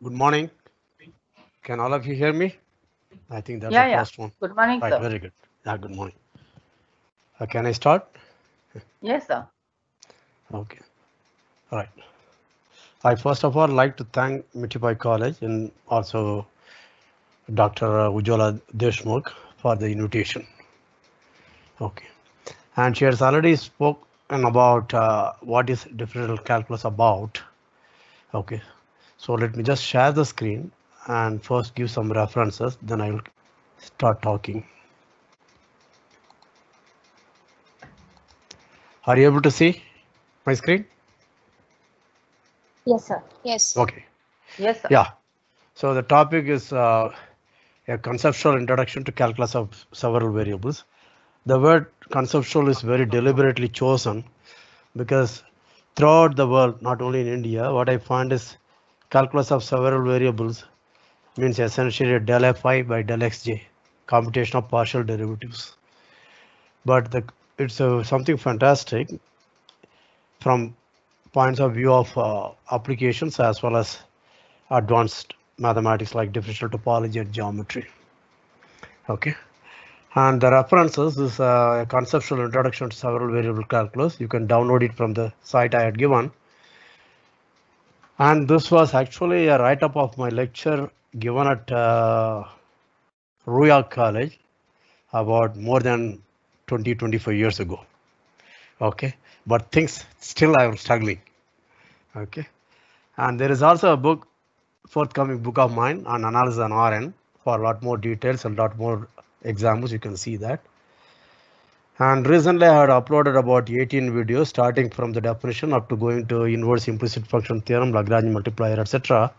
Good morning. Can all of you hear me? I think that's yeah, the yeah. first one. Good morning, right, sir. Very good. Yeah, good morning. Uh, can I start? Yes, sir. Okay. All right. I first of all like to thank Mitipai College and also Dr. Uh, Ujjala Deshmukh for the invitation. Okay. And she has already spoken about uh, what is differential calculus about. Okay, so let me just share the screen and first give some references, then I will start talking. Are you able to see my screen? Yes, sir. Yes. OK. Yes. Sir. Yeah. So the topic is uh, a conceptual introduction to calculus of several variables. The word conceptual is very deliberately chosen because throughout the world, not only in India, what I find is calculus of several variables means essentially del fi by del xj, computation of partial derivatives. But the, it's a, uh, something fantastic from points of view of uh, applications as well as advanced mathematics like differential topology and geometry. Okay. And the references is uh, a conceptual introduction to several variable calculus. You can download it from the site I had given. And this was actually a write-up of my lecture given at uh, Ruya College about more than 20, 25 years ago. Okay, but things still I am struggling. Okay, and there is also a book, forthcoming book of mine on analysis on RN for a lot more details and a lot more examples. You can see that. And recently I had uploaded about 18 videos starting from the definition up to going to inverse implicit function theorem, Lagrange multiplier, etc.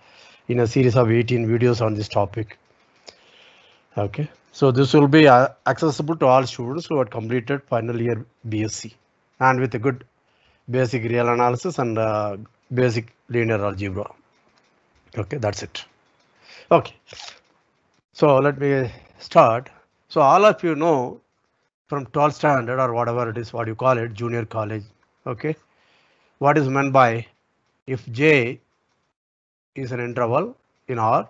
in a series of 18 videos on this topic. Okay, so this will be uh, accessible to all students who had completed final year BSc and with a good basic real analysis and uh, basic linear algebra. Okay, that's it. Okay, so let me start. So all of you know from 12 standard or whatever it is, what you call it, junior college. Okay. What is meant by if J is an interval in R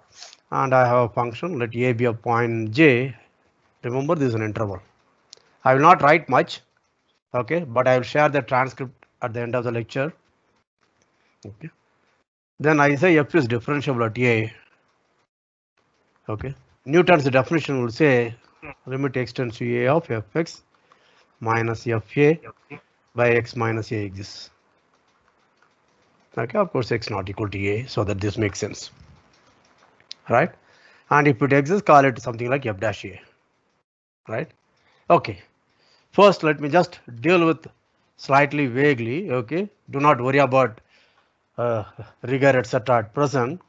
and I have a function, let A be a point J. Remember this is an interval. I will not write much. Okay, but I will share the transcript at the end of the lecture. Okay. Then I say F is differentiable at A. Okay. Newton's definition will say limit extends to a of fx minus fa by x minus a exists. Okay, of course, x not equal to a, so that this makes sense. Right? And if it exists, call it something like f dash a. Right? Okay. First, let me just deal with slightly vaguely. Okay, do not worry about uh, rigor, etc. At present,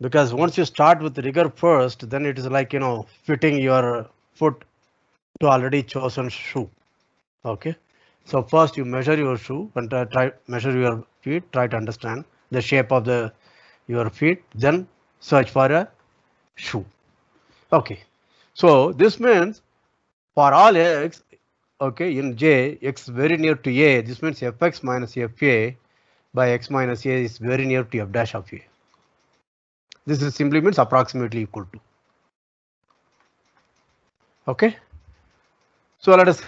because once you start with rigor first, then it is like, you know, fitting your foot to already chosen shoe. OK, so first you measure your shoe and try, try measure your feet, try to understand the shape of the your feet, then search for a shoe. OK, so this means for all x, OK, in J, x very near to A, this means fx minus fa by x minus a is very near to f dash of a. This is simply means approximately equal to. Okay. So let us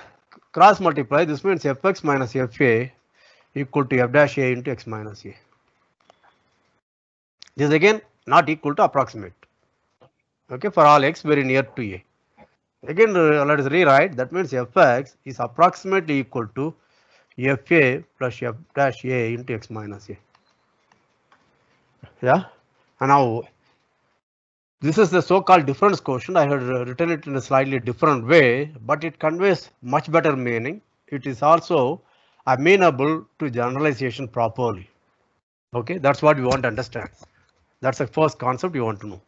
cross multiply. This means fx minus fa equal to f dash a into x minus a. This is again not equal to approximate. Okay, for all x very near to a. Again, uh, let us rewrite. That means fx is approximately equal to fa plus f dash a into x minus a. Yeah. And now this is the so-called difference quotient. I had uh, written it in a slightly different way, but it conveys much better meaning. It is also amenable to generalization properly. OK, that's what we want to understand. That's the first concept you want to know.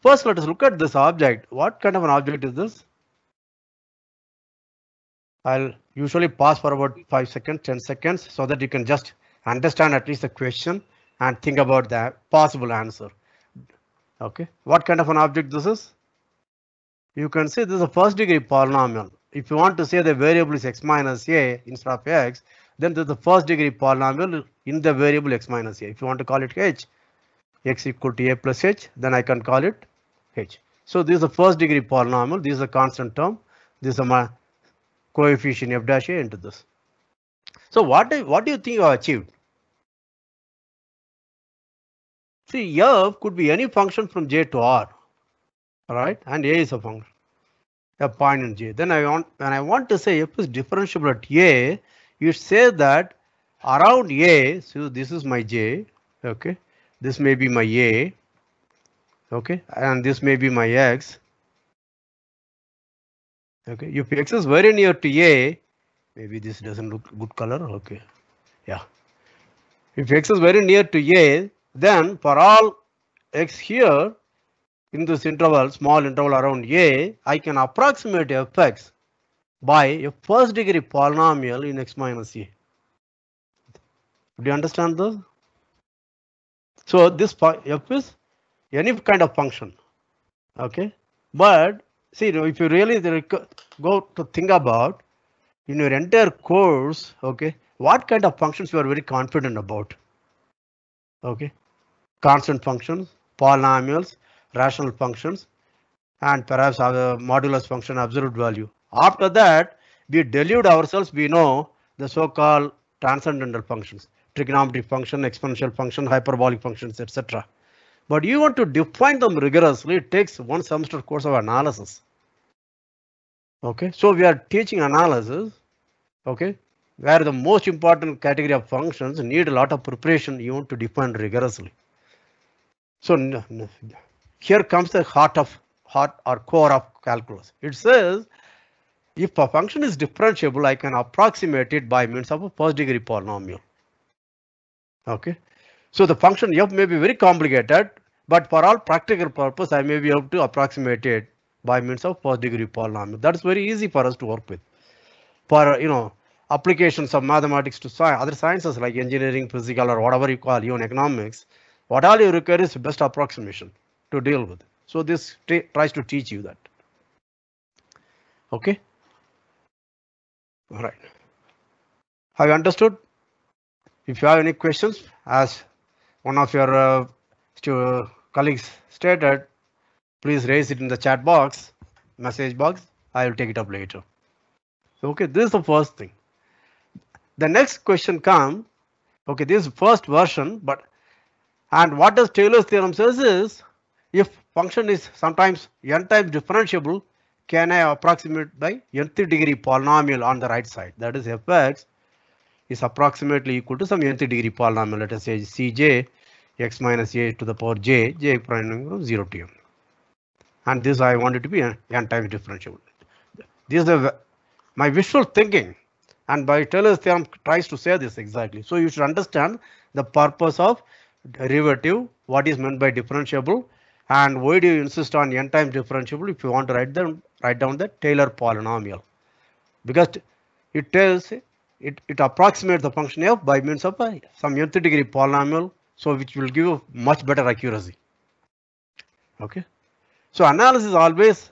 First, let us look at this object. What kind of an object is this? I'll usually pause for about 5 seconds, 10 seconds so that you can just understand at least the question and think about the possible answer. Okay, what kind of an object this is? You can see this is a first degree polynomial. If you want to say the variable is x minus a instead of x, then this is the first degree polynomial in the variable x minus a. If you want to call it h, x equal to a plus h, then I can call it h. So this is a first degree polynomial. This is a constant term. This is a coefficient f dash a into this. So what do, what do you think you have achieved? See, f could be any function from J to R, right? And A is a function, a point in J. Then I want, when I want to say f is differentiable at A, you say that around A, so this is my J, okay? This may be my A, okay? And this may be my X. Okay, if X is very near to A, maybe this doesn't look good color, okay? Yeah. If X is very near to A, then for all x here in this interval, small interval around a, I can approximate fx by a first degree polynomial in x minus a. Do you understand this? So this f is any kind of function. Okay, but see if you really go to think about in your entire course, okay, what kind of functions you are very confident about. Okay, constant functions, polynomials, rational functions, and perhaps our modulus function absolute value. After that, we delude ourselves, we know the so-called transcendental functions, trigonometric function, exponential function, hyperbolic functions, etc. But you want to define them rigorously, it takes one semester course of analysis. Okay, so we are teaching analysis, okay, where the most important category of functions need a lot of preparation you want to define rigorously. So here comes the heart of heart or core of calculus. It says if a function is differentiable, I can approximate it by means of a first degree polynomial. Okay, so the function f may be very complicated, but for all practical purpose, I may be able to approximate it by means of first degree polynomial. That's very easy for us to work with. For you know applications of mathematics to science, other sciences like engineering, physical, or whatever you call even economics, what all you require is best approximation to deal with. So this tries to teach you that. OK. All right. Have you understood? If you have any questions, as one of your uh, colleagues stated, please raise it in the chat box, message box. I will take it up later. So, okay, this is the first thing. The next question comes. Okay, this is first version, but and what does Taylor's theorem says is if function is sometimes n times differentiable, can I approximate by nth degree polynomial on the right side? That is fx is approximately equal to some nth degree polynomial. Let us say cj x minus a to the power j, j prime from 0 to m. And this I want it to be n, times differentiable. This is my visual thinking and by Taylor's theorem tries to say this exactly. So you should understand the purpose of derivative, what is meant by differentiable, and why do you insist on n times differentiable if you want to write them write down the Taylor polynomial. Because it tells it, it approximates the function f by means of a, some nth degree polynomial, so which will give you much better accuracy. Okay. So analysis always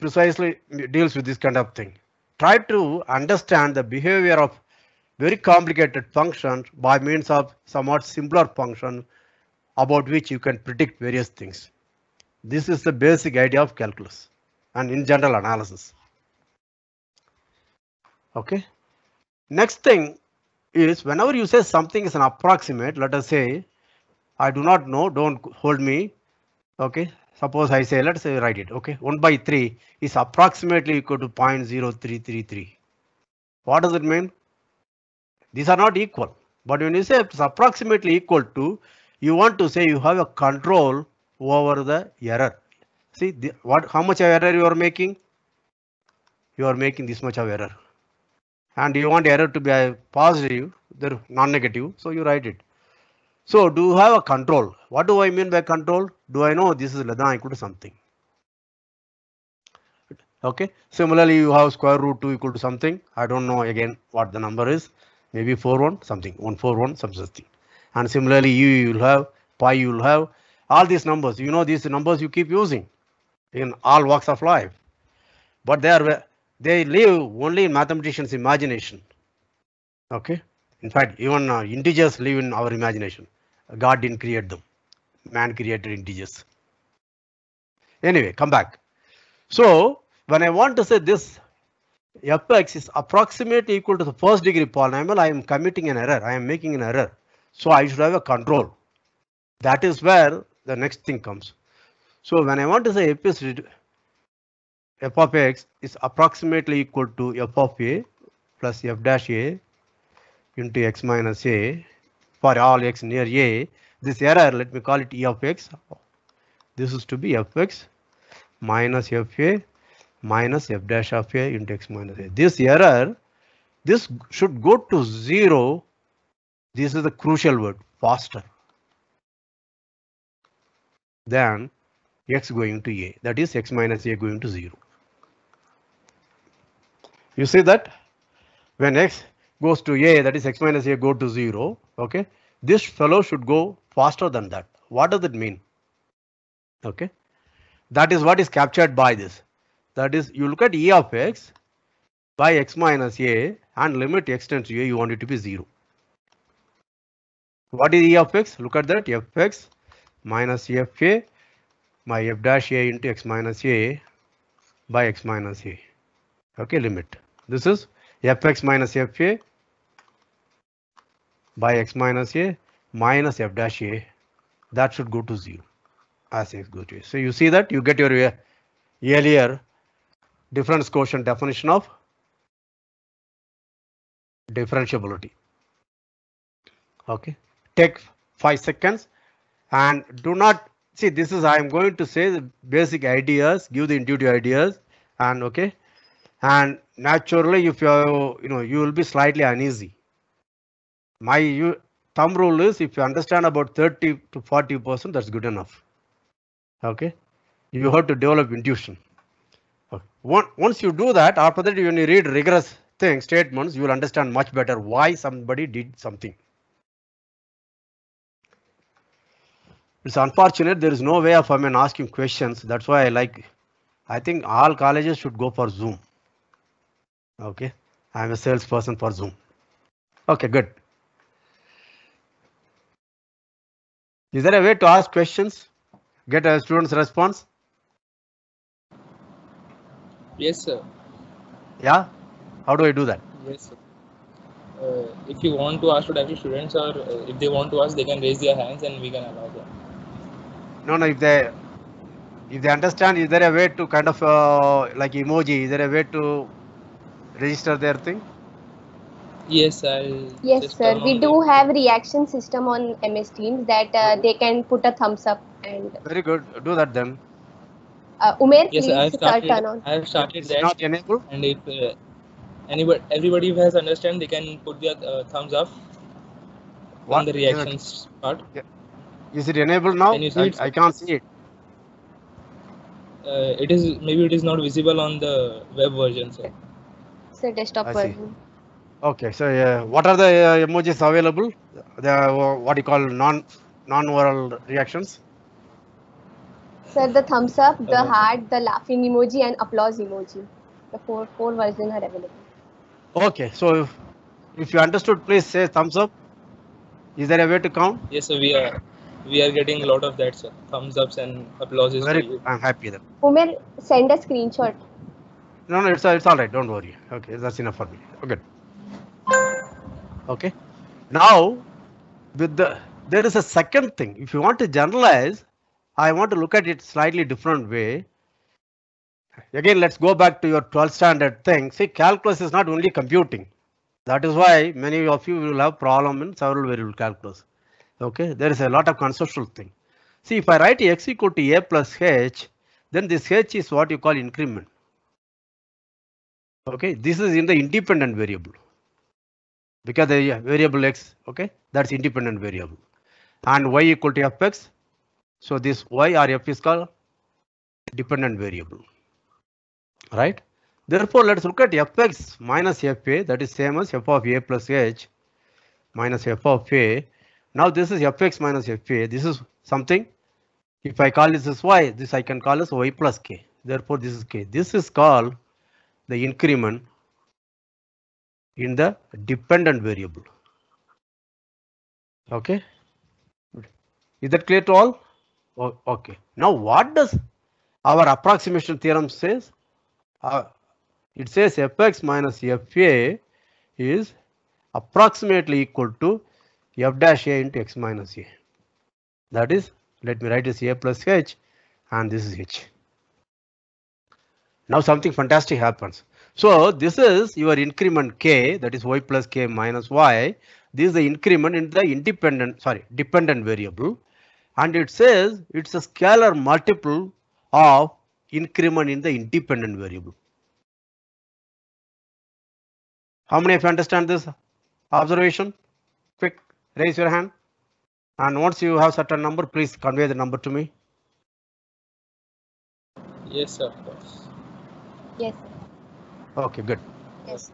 precisely deals with this kind of thing. Try to understand the behavior of very complicated functions by means of somewhat simpler function about which you can predict various things. This is the basic idea of calculus and in general analysis. OK, next thing is whenever you say something is an approximate, let us say I do not know, don't hold me. OK, suppose I say let's say write it. OK, 1 by 3 is approximately equal to 0.0333. What does it mean? These are not equal. But when you say it's approximately equal to, you want to say you have a control over the error. See the, what how much error you are making? You are making this much of error. And you want error to be positive, they're non-negative, so you write it. So do you have a control? What do I mean by control? Do I know this is less than equal to something? Okay, similarly, you have square root 2 equal to something. I don't know again what the number is maybe 41 something 141 some such thing and similarly you will have pi you will have all these numbers you know these numbers you keep using in all walks of life but they are they live only in mathematicians imagination okay in fact even uh, integers live in our imagination god didn't create them man created integers anyway come back so when i want to say this fx is approximately equal to the first degree polynomial, I am committing an error. I am making an error. So I should have a control. That is where the next thing comes. So when I want to say f, is, f of x is approximately equal to f of a plus f dash a into x minus a for all x near a, this error, let me call it e of x. This is to be fx minus fa minus f dash of a into x minus a. This error, this should go to zero. This is the crucial word, faster than x going to a. That is x minus a going to zero. You see that when x goes to a, that is x minus a go to zero. Okay, this fellow should go faster than that. What does it mean? Okay, that is what is captured by this that is, you look at e of x by x minus a and limit x tends to a, you want it to be 0. What is e of x? Look at that fx minus fa by f dash a into x minus a by x minus a. Okay, limit. This is fx minus fa by x minus a minus f dash a. That should go to 0 as x goes to a. So you see that you get your earlier difference quotient definition of differentiability. Okay, take five seconds and do not see this is I am going to say the basic ideas, give the intuitive ideas and okay. And naturally, if you are, you know, you will be slightly uneasy. My you, thumb rule is if you understand about 30 to 40 percent, that's good enough. OK, you have to develop intuition. Once you do that, after that, when you read rigorous things, statements, you will understand much better why somebody did something. It's unfortunate. There is no way of I mean asking questions. That's why I like. I think all colleges should go for Zoom. Okay, I'm a salesperson for Zoom. Okay, good. Is there a way to ask questions? Get a student's response? Yes, sir. Yeah? How do I do that? Yes, sir. Uh, if you want to ask to every students or uh, if they want to ask, they can raise their hands and we can allow them. No, no, if they if they understand, is there a way to kind of uh, like emoji, is there a way to register their thing? Yes, I'll Yes, sir. We do have reaction system on MS Teams that uh, they can put a thumbs up and. Very good. Do that then. Uh, Umer, yes, please I've started, start turn on. I have started that. Not And if uh, anybody, everybody who has understand, they can put their uh, thumbs up what? on the reactions part. Yeah. Is it enabled now? Can you see I, it? I can't see it. Uh, it is maybe it is not visible on the web version. So, so desktop I version. See. Okay, so uh, what are the uh, emojis available? The uh, what you call non non-oral reactions? Sir, the thumbs up, the heart, the laughing emoji, and applause emoji. The four four versions are available. Okay, so if, if you understood, please say thumbs up. Is there a way to count? Yes, sir, we are we are getting a lot of that, sir. Thumbs ups and applauses. Very, I'm happy then. Umer, send a screenshot. No, no, it's, it's all right. Don't worry. Okay, that's enough for me. Okay. Okay. Now, with the there is a second thing. If you want to generalize, I want to look at it slightly different way. Again, let's go back to your 12 standard thing. See, calculus is not only computing. That is why many of you will have problem in several variable calculus. Okay, there is a lot of conceptual thing. See, if I write x equal to a plus h, then this h is what you call increment. Okay, this is in the independent variable. Because the variable x, okay, that's independent variable. And y equal to fx, so this y or f is called dependent variable, right? Therefore, let's look at fx minus fa that is same as f of a plus h minus f of a. Now this is fx minus fa. This is something. If I call this as y, this I can call as y plus k. Therefore, this is k. This is called the increment in the dependent variable. Okay. Is that clear to all? Oh, okay. Now what does our approximation theorem says? Uh, it says fx minus fa is approximately equal to f dash a into x minus a. That is, let me write this a plus h and this is h. Now something fantastic happens. So this is your increment k that is y plus k minus y. This is the increment in the independent sorry dependent variable and it says it's a scalar multiple of increment in the independent variable. How many of you understand this observation? Quick, raise your hand. And once you have certain number, please convey the number to me. Yes, of course. Yes. Okay, good. Yes.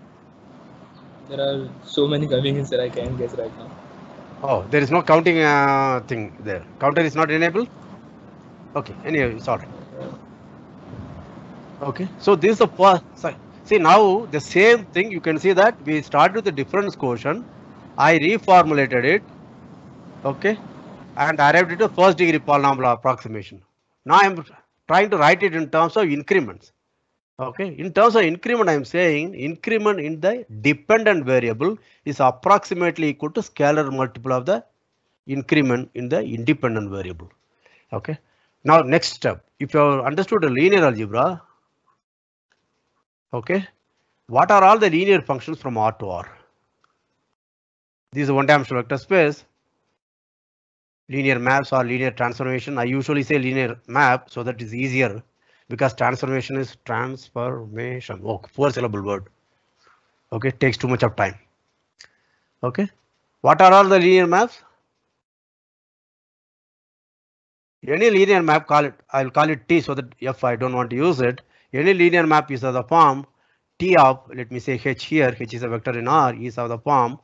There are so many coming in, sir. I can't guess right now. Oh, there is no counting uh, thing there. Counter is not enabled. Okay, anyway, it's all right. Okay, so this is the first. See now the same thing you can see that we start with the difference quotient. I reformulated it. Okay, and arrived at a first degree polynomial approximation. Now I am trying to write it in terms of increments. Okay, in terms of increment, I am saying increment in the dependent variable is approximately equal to scalar multiple of the increment in the independent variable. Okay, now next step, if you have understood the linear algebra, okay, what are all the linear functions from R to R? This is one dimensional vector space. Linear maps or linear transformation. I usually say linear map so that is easier because transformation is transformation. Oh, poor syllable word. Okay, takes too much of time. Okay, what are all the linear maps? Any linear map, call it. I'll call it T so that if I don't want to use it, any linear map is of the form T of, let me say H here, H is a vector in R, is of the form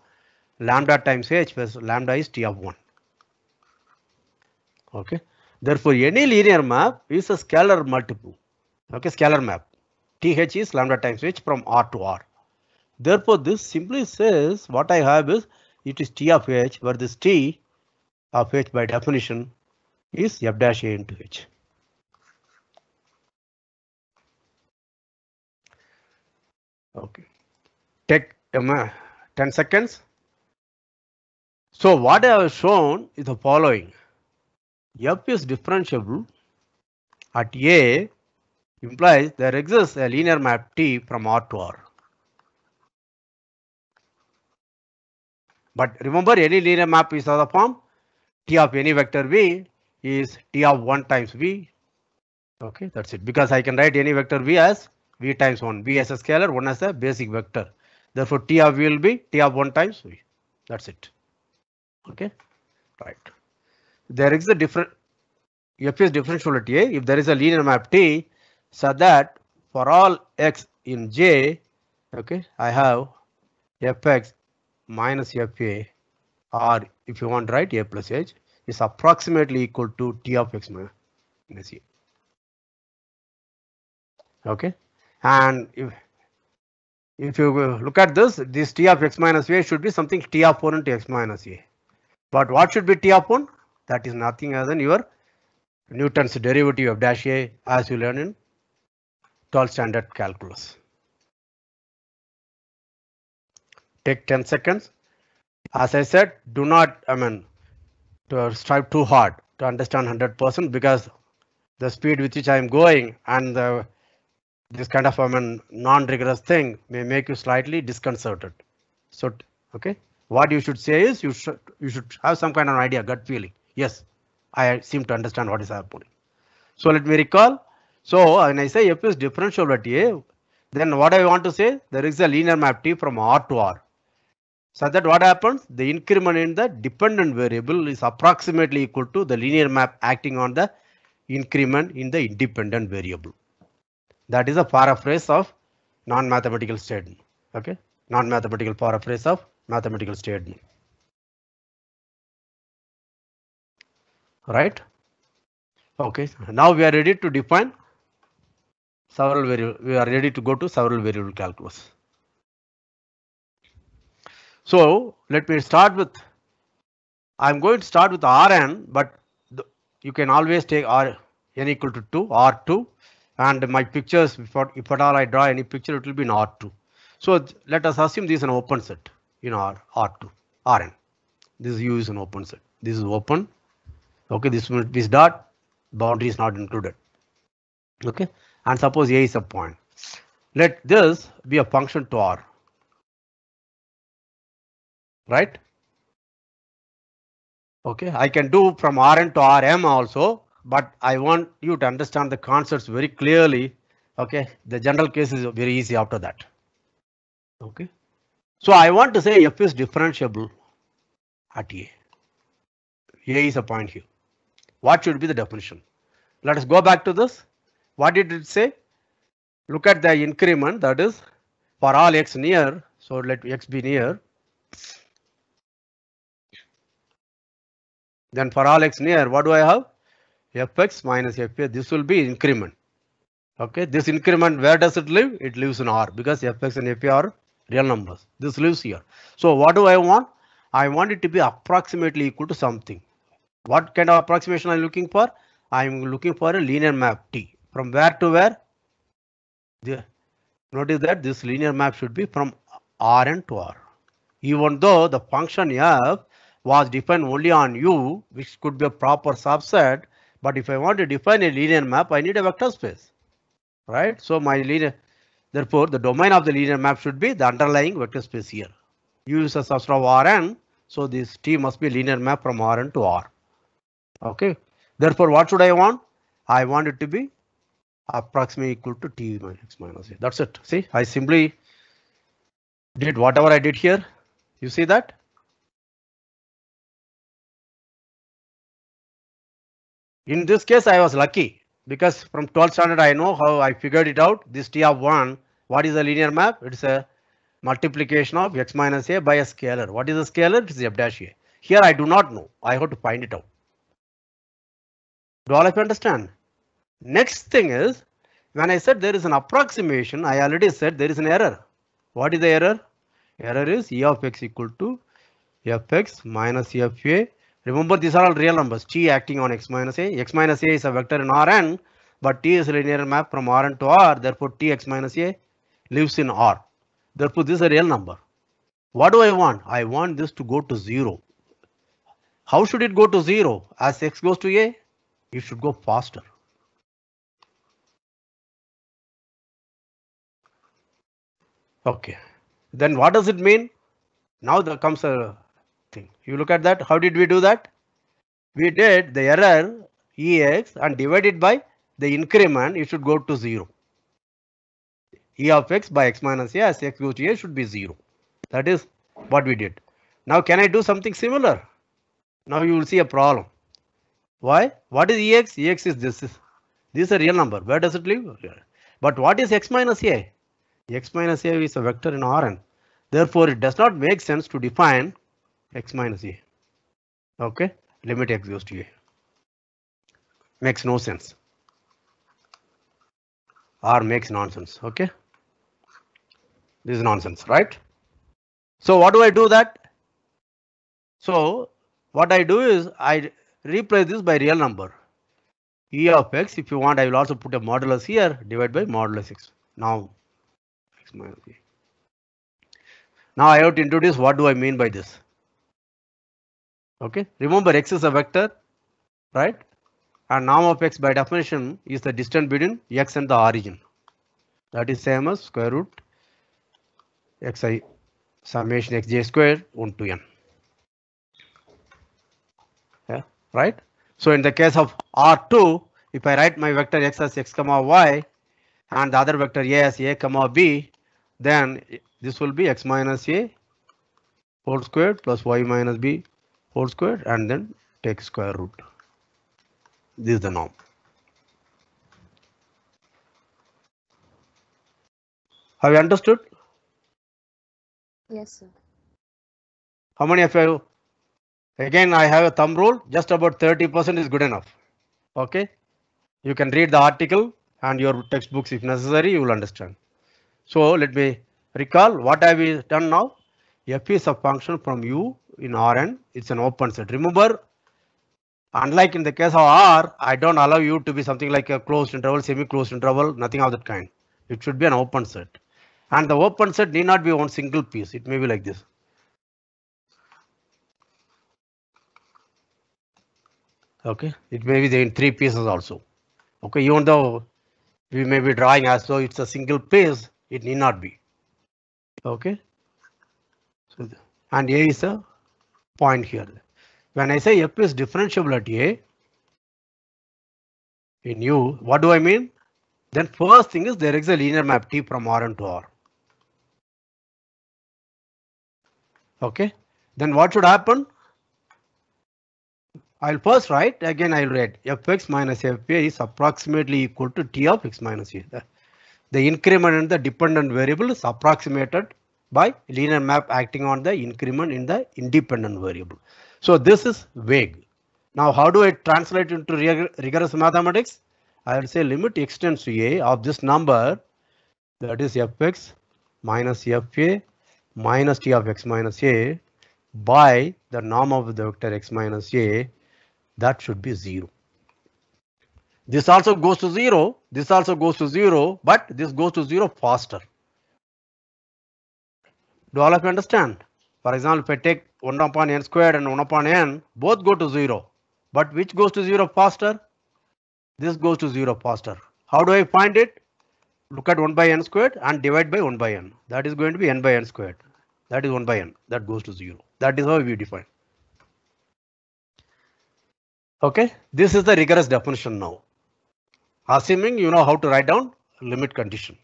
lambda times H, where lambda is T of 1. Okay, Therefore, any linear map is a scalar multiple. Okay, scalar map. TH is lambda times h from R to R. Therefore, this simply says what I have is it is T of h where this T of h by definition is f dash a into h. Okay, take um, uh, 10 seconds. So what I have shown is the following f is differentiable at A implies there exists a linear map T from R to R. But remember any linear map is of the form T of any vector V is T of 1 times V. Okay, that's it because I can write any vector V as V times 1. V as a scalar, 1 as a basic vector. Therefore, T of V will be T of 1 times V. That's it. Okay, right there is a different f is differentiability. Eh? if there is a linear map t so that for all x in j okay i have fx minus fa or if you want right a plus h is approximately equal to t of x minus a okay and if if you look at this this t of x minus a should be something t of 1 to x minus a but what should be t of 1 that is nothing other than your Newton's derivative of dash A as you learn in 12 standard calculus. Take 10 seconds. As I said, do not, I mean, to strive too hard to understand 100% because the speed with which I am going and the, this kind of I mean, non-rigorous thing may make you slightly disconcerted. So, okay, what you should say is you should you should have some kind of idea, gut feeling. Yes, I seem to understand what is happening. So let me recall. So when I say F is differential at A, then what I want to say, there is a linear map T from R to R. So that what happens? The increment in the dependent variable is approximately equal to the linear map acting on the increment in the independent variable. That is a paraphrase of non-mathematical statement. Okay, non-mathematical paraphrase of mathematical statement. right? Okay, now we are ready to define several variable. We are ready to go to several variable calculus. So let me start with. I'm going to start with Rn, but the, you can always take R n equal to 2 R2 and my pictures if if at all I draw any picture it will be in R2. So let us assume this is an open set in R, R2 Rn. This U is an open set. This is open Okay, this this dot boundary is not included. Okay, and suppose A is a point. Let this be a function to R. Right? Okay, I can do from Rn to Rm also, but I want you to understand the concepts very clearly. Okay, the general case is very easy after that. Okay, so I want to say f is differentiable at A. A is a point here. What should be the definition? Let us go back to this. What did it say? Look at the increment that is for all x near. So let x be near. Then for all x near, what do I have? fx minus f(a). This will be increment. Okay, this increment, where does it live? It lives in R because fx and f(a) are real numbers. This lives here. So what do I want? I want it to be approximately equal to something. What kind of approximation I'm looking for? I'm looking for a linear map T. From where to where? The, notice that this linear map should be from Rn to R. Even though the function f was defined only on U, which could be a proper subset, but if I want to define a linear map, I need a vector space, right? So my linear, therefore the domain of the linear map should be the underlying vector space here. U is a subset of Rn, so this T must be linear map from Rn to R. Okay. Therefore, what should I want? I want it to be approximately equal to t minus minus a. That's it. See, I simply did whatever I did here. You see that? In this case, I was lucky because from 12th standard, I know how I figured it out. This T of 1, what is a linear map? It's a multiplication of x minus a by a scalar. What is a scalar? It's f dash a. Here I do not know. I have to find it out. Do all of you understand? Next thing is, when I said there is an approximation, I already said there is an error. What is the error? Error is e of x equal to fx minus f a. Remember, these are all real numbers. T acting on x minus a. x minus a is a vector in Rn, but T is a linear map from Rn to R. Therefore, Tx minus a lives in R. Therefore, this is a real number. What do I want? I want this to go to 0. How should it go to 0? As x goes to a, it should go faster. Okay, then what does it mean? Now there comes a thing. You look at that. How did we do that? We did the error EX and divided by the increment. It should go to zero. E of x by x minus a as x goes to a should be zero. That is what we did. Now can I do something similar? Now you will see a problem. Why? What is EX? EX is this. This is a real number. Where does it live? But what is X minus A? X minus A is a vector in Rn. Therefore, it does not make sense to define X minus A. OK, limit X goes to A. Makes no sense. Or makes nonsense. OK. This is nonsense, right? So what do I do that? So what I do is I replace this by real number e of x if you want i will also put a modulus here divided by modulus x now x minus b now i have to introduce what do i mean by this okay remember x is a vector right and norm of x by definition is the distance between x and the origin that is same as square root xi summation xj square 1 to n right? So in the case of R2, if I write my vector x as x comma y and the other vector a as a comma b, then this will be x minus a whole squared plus y minus b whole squared and then take square root. This is the norm. Have you understood? Yes, sir. How many of you Again, I have a thumb rule, just about 30% is good enough. Okay. You can read the article and your textbooks if necessary, you will understand. So let me recall what have we done now? F is a function from U in Rn. It's an open set. Remember, unlike in the case of R, I don't allow you to be something like a closed interval, semi-closed interval, nothing of that kind. It should be an open set. And the open set need not be one single piece. It may be like this. okay it may be in three pieces also okay even though we may be drawing as though it's a single piece it need not be okay so and a is a point here when i say f is differentiable at a in u what do i mean then first thing is there is a linear map t from rn to r okay then what should happen I'll first write, again I'll write fx minus fa is approximately equal to t of x minus a. The, the increment in the dependent variable is approximated by linear map acting on the increment in the independent variable. So this is vague. Now how do I translate into rig rigorous mathematics? I will say limit extends to a of this number that is fx minus fa minus t of x minus a by the norm of the vector x minus a that should be 0. This also goes to 0, this also goes to 0, but this goes to 0 faster. Do all of you understand? For example, if I take 1 upon n squared and 1 upon n, both go to 0. But which goes to 0 faster? This goes to 0 faster. How do I find it? Look at 1 by n squared and divide by 1 by n. That is going to be n by n squared. That is 1 by n. That goes to 0. That is how we define. Okay, this is the rigorous definition now. Assuming you know how to write down limit condition.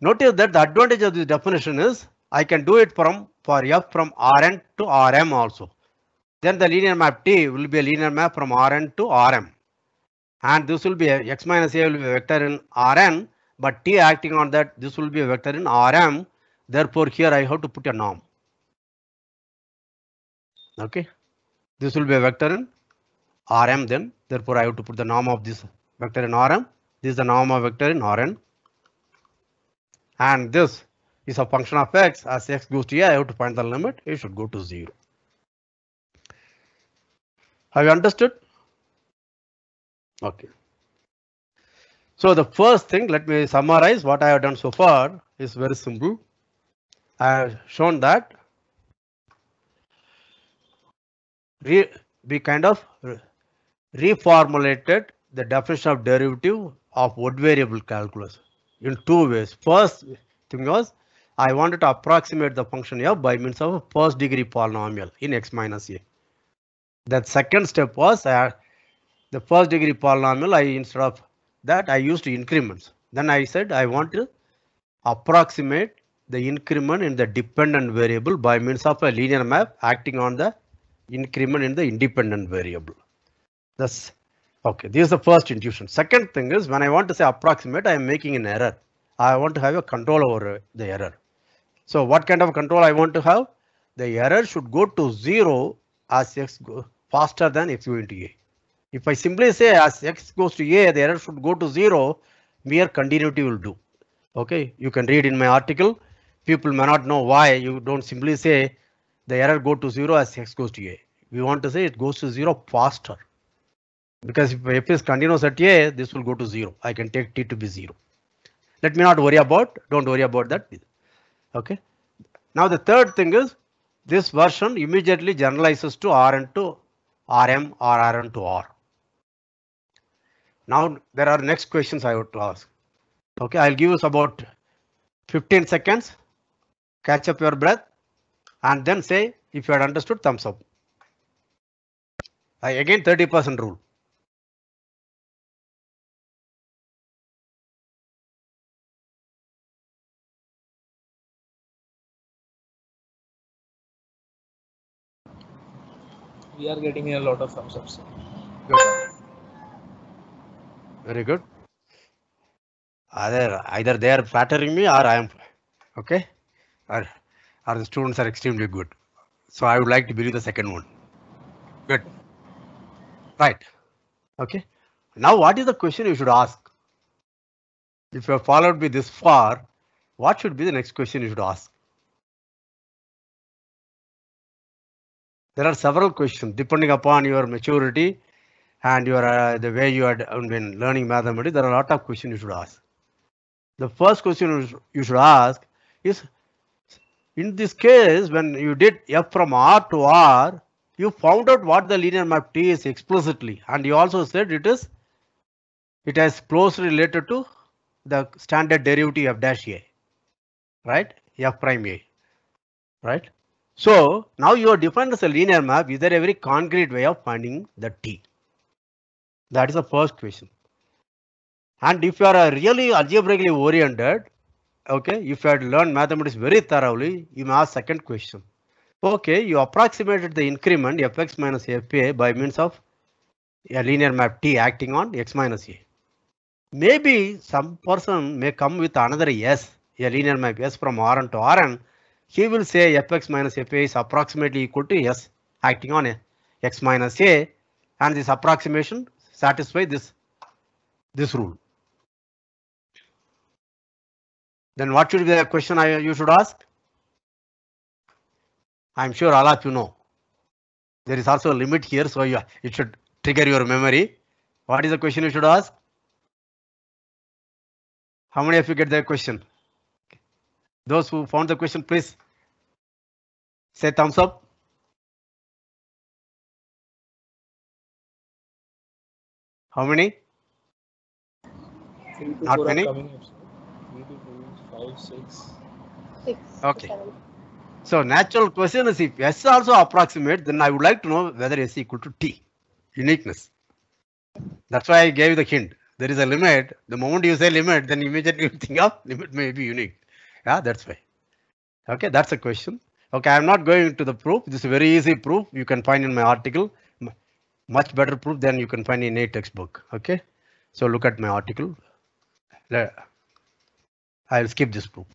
Notice that the advantage of this definition is I can do it from for f from Rn to Rm also. Then the linear map T will be a linear map from Rn to Rm. And this will be a, x minus a will be a vector in Rn, but T acting on that this will be a vector in Rm. Therefore, here I have to put a norm okay this will be a vector in rm then therefore i have to put the norm of this vector in rm this is the norm of vector in rn and this is a function of x as x goes to a i have to find the limit it should go to 0 have you understood okay so the first thing let me summarize what i have done so far is very simple i have shown that re, we kind of re, reformulated the definition of derivative of what variable calculus in two ways. First thing was I wanted to approximate the function f by means of a first degree polynomial in x minus a. That second step was uh, the first degree polynomial. I instead of that I used increments. Then I said I want to approximate the increment in the dependent variable by means of a linear map acting on the increment in the independent variable. Thus, okay, this is the first intuition. Second thing is when I want to say approximate, I am making an error. I want to have a control over the error. So what kind of control I want to have? The error should go to zero as x go faster than x going to a. If I simply say as x goes to a, the error should go to zero, mere continuity will do. Okay, you can read in my article. People may not know why you don't simply say the error go to 0 as x goes to a. We want to say it goes to 0 faster. Because if f is continuous at a, this will go to 0. I can take t to be 0. Let me not worry about, don't worry about that. Okay. Now the third thing is this version immediately generalizes to Rn to Rm or Rn to R. Now there are next questions I would ask. Okay, I'll give us about 15 seconds. Catch up your breath and then say if you had understood thumbs up. I again 30% rule. We are getting a lot of thumbs ups. Good. Very good. Either either they are flattering me or I am okay. Or or the students are extremely good. So I would like to believe the second one. Good. Right. OK. Now what is the question you should ask? If you have followed me this far, what should be the next question you should ask? There are several questions depending upon your maturity and your uh, the way you had been learning mathematics. There are a lot of questions you should ask. The first question you should ask is in this case, when you did F from R to R, you found out what the linear map T is explicitly and you also said it is it has closely related to the standard derivative of dash A, right? F prime A, right? So now you are defined as a linear map. Is there a very concrete way of finding the T? That is the first question. And if you are really algebraically oriented, okay if you had learned mathematics very thoroughly you may ask second question okay you approximated the increment fx minus fa by means of a linear map t acting on x minus a maybe some person may come with another s a linear map s from rn to rn he will say fx minus fa is approximately equal to s acting on a x minus a and this approximation satisfy this this rule Then what should be the question I, you should ask? I'm sure all of you know. There is also a limit here, so you, it should trigger your memory. What is the question you should ask? How many of you get the question? Those who found the question, please say thumbs up. How many? Not many six. Okay. So natural question is if S also approximate, then I would like to know whether S equal to T, uniqueness. That's why I gave you the hint. There is a limit. The moment you say limit, then immediately you think of oh, limit may be unique. Yeah, that's why. Okay, that's a question. Okay, I'm not going to the proof. This is very easy proof. You can find in my article. Much better proof than you can find in a textbook. Okay, so look at my article. I'll skip this proof.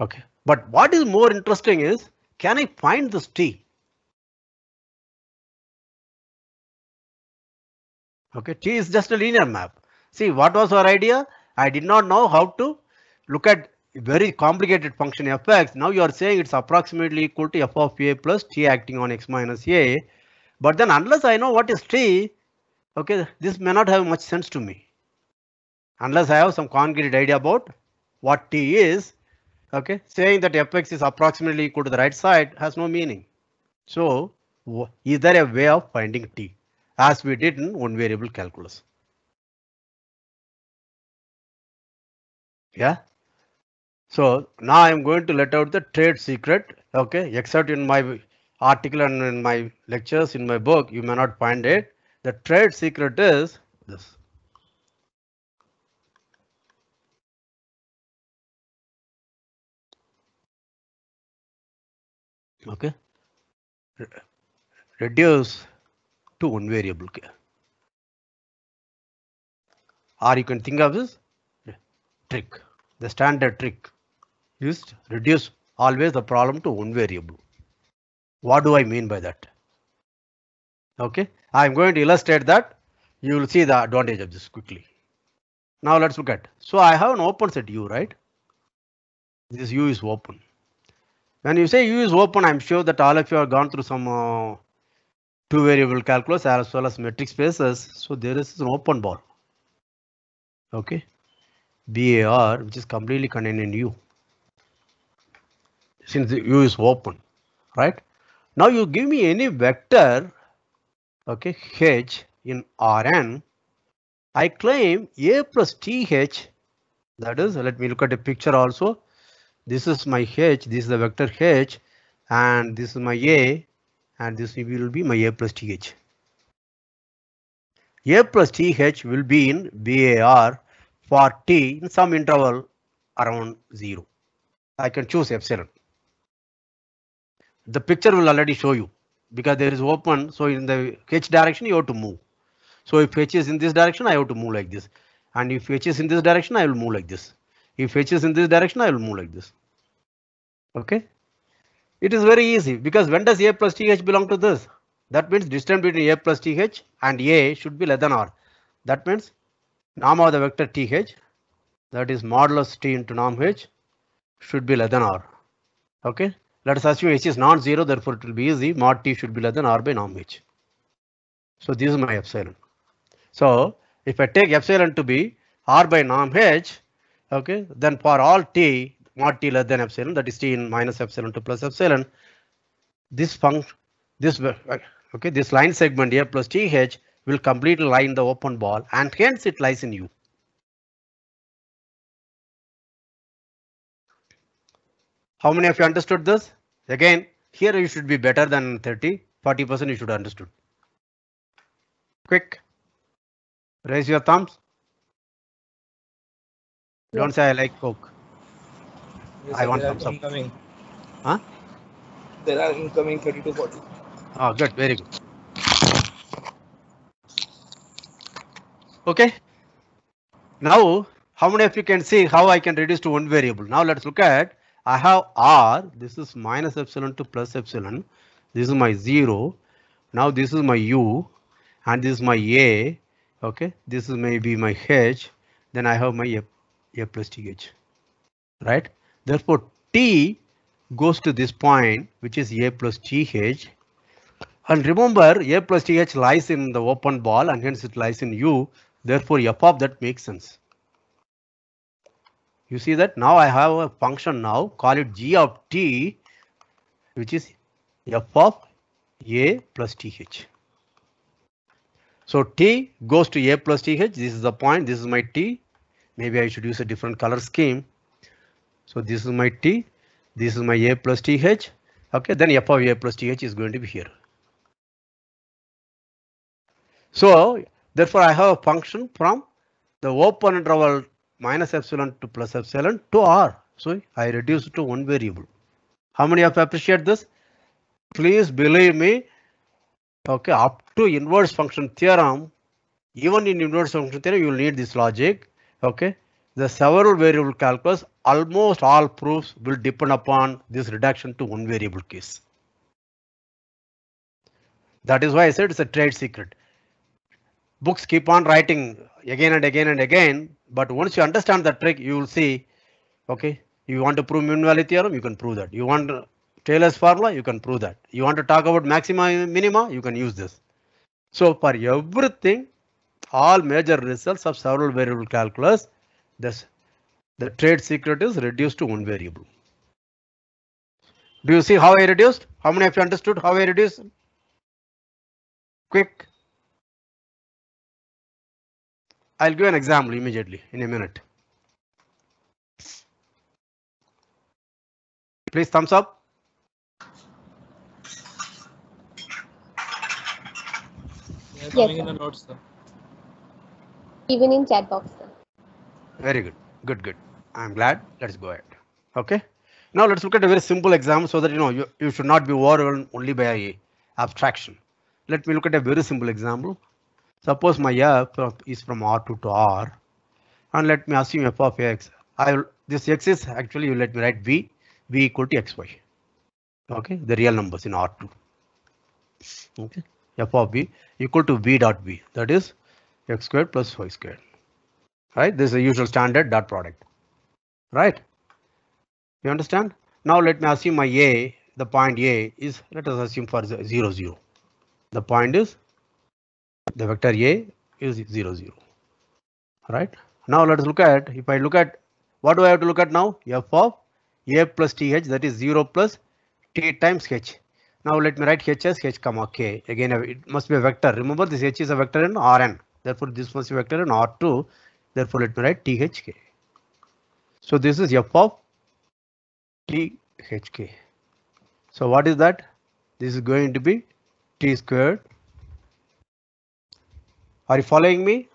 OK, but what is more interesting is can I find this T? OK, T is just a linear map. See, what was our idea? I did not know how to look at very complicated function f x. Now you are saying it's approximately equal to f of a plus t acting on x minus a. But then unless I know what is t, okay, this may not have much sense to me. Unless I have some concrete idea about what t is, okay, saying that fx is approximately equal to the right side has no meaning. So is there a way of finding t as we did in one variable calculus? Yeah. So now I'm going to let out the trade secret. OK, except in my article and in my lectures in my book, you may not find it. The trade secret is this. okay reduce to one variable okay or you can think of this trick the standard trick used reduce always the problem to one variable what do i mean by that okay i'm going to illustrate that you will see the advantage of this quickly now let's look at so i have an open set u right this u is open when you say U is open, I'm sure that all of you have gone through some uh, two variable calculus as well as metric spaces. So there is an open ball. Okay. BAR, which is completely contained in U. Since U is open, right? Now you give me any vector, okay, H in Rn. I claim A plus TH, that is, let me look at a picture also. This is my h, this is the vector h, and this is my a, and this will be my a plus th. a plus th will be in bar for t in some interval around 0. I can choose epsilon. The picture will already show you because there is open. So in the h direction, you have to move. So if h is in this direction, I have to move like this. And if h is in this direction, I will move like this. If H is in this direction, I will move like this. Okay. It is very easy because when does A plus TH belong to this? That means distance between A plus TH and A should be less than R. That means norm of the vector TH that is modulus T into norm H should be less than R. Okay. Let us assume H is non-zero, therefore it will be easy. Mod T should be less than R by norm H. So this is my epsilon. So if I take epsilon to be R by norm H, Okay, then for all t not t less than epsilon, that is t in minus epsilon to plus epsilon, this function, this okay, this line segment here plus th will completely line the open ball and hence it lies in U. How many of you understood this? Again, here you should be better than 30, 40% you should understood. Quick, raise your thumbs. Don't say I like Coke. Yes, I want some incoming. Huh? There are incoming 32 forty. Oh, good. Very good. Okay. Now, how many of you can see how I can reduce to one variable? Now let's look at I have R. This is minus epsilon to plus epsilon. This is my zero. Now this is my U and this is my A. Okay, this is maybe my H. Then I have my a plus th, right? Therefore, t goes to this point, which is a plus th. And remember, a plus th lies in the open ball and hence it lies in u. Therefore, f of that makes sense. You see that now I have a function now, call it g of t, which is f of a plus th. So t goes to a plus th. This is the point. This is my t maybe I should use a different color scheme. So this is my T, this is my A plus TH. Okay, then F of A plus TH is going to be here. So therefore I have a function from the open interval minus epsilon to plus epsilon to R. So I reduce it to one variable. How many of you appreciate this? Please believe me. Okay, up to inverse function theorem, even in inverse function theorem, you will need this logic. Okay, the several variable calculus, almost all proofs will depend upon this reduction to one variable case. That is why I said it's a trade secret. Books keep on writing again and again and again, but once you understand the trick, you will see, okay, you want to prove minimality theorem, you can prove that. You want Taylor's formula, you can prove that. You want to talk about maxima minima, you can use this. So for everything, all major results of several variable calculus. the trade secret is reduced to one variable. Do you see how I reduced? How many of you understood how I reduced? Quick. I'll give an example immediately in a minute. Please thumbs up. Yes, coming in the notes, sir even in chat box. Very good. Good, good. I'm glad. Let's go ahead. OK, now let's look at a very simple example so that you know you, you should not be overwhelmed only by abstraction. Let me look at a very simple example. Suppose my f is from R2 to R and let me assume f of x. I will this x is actually you let me write v v equal to xy. OK, the real numbers in R2. OK, f of v equal to v dot v that is x squared plus y squared. Right? This is the usual standard dot product. Right? You understand? Now let me assume my A, the point A is, let us assume for 0, 0. The point is, the vector A is 0, 0. Right? Now let's look at, if I look at, what do I have to look at now? f of A plus TH, that is 0 plus T times H. Now let me write H as H comma K. Again, it must be a vector. Remember this H is a vector in Rn. Therefore, this must be vector and R2. Therefore, let me write THK. So this is F of THK. So what is that? This is going to be T squared. Are you following me?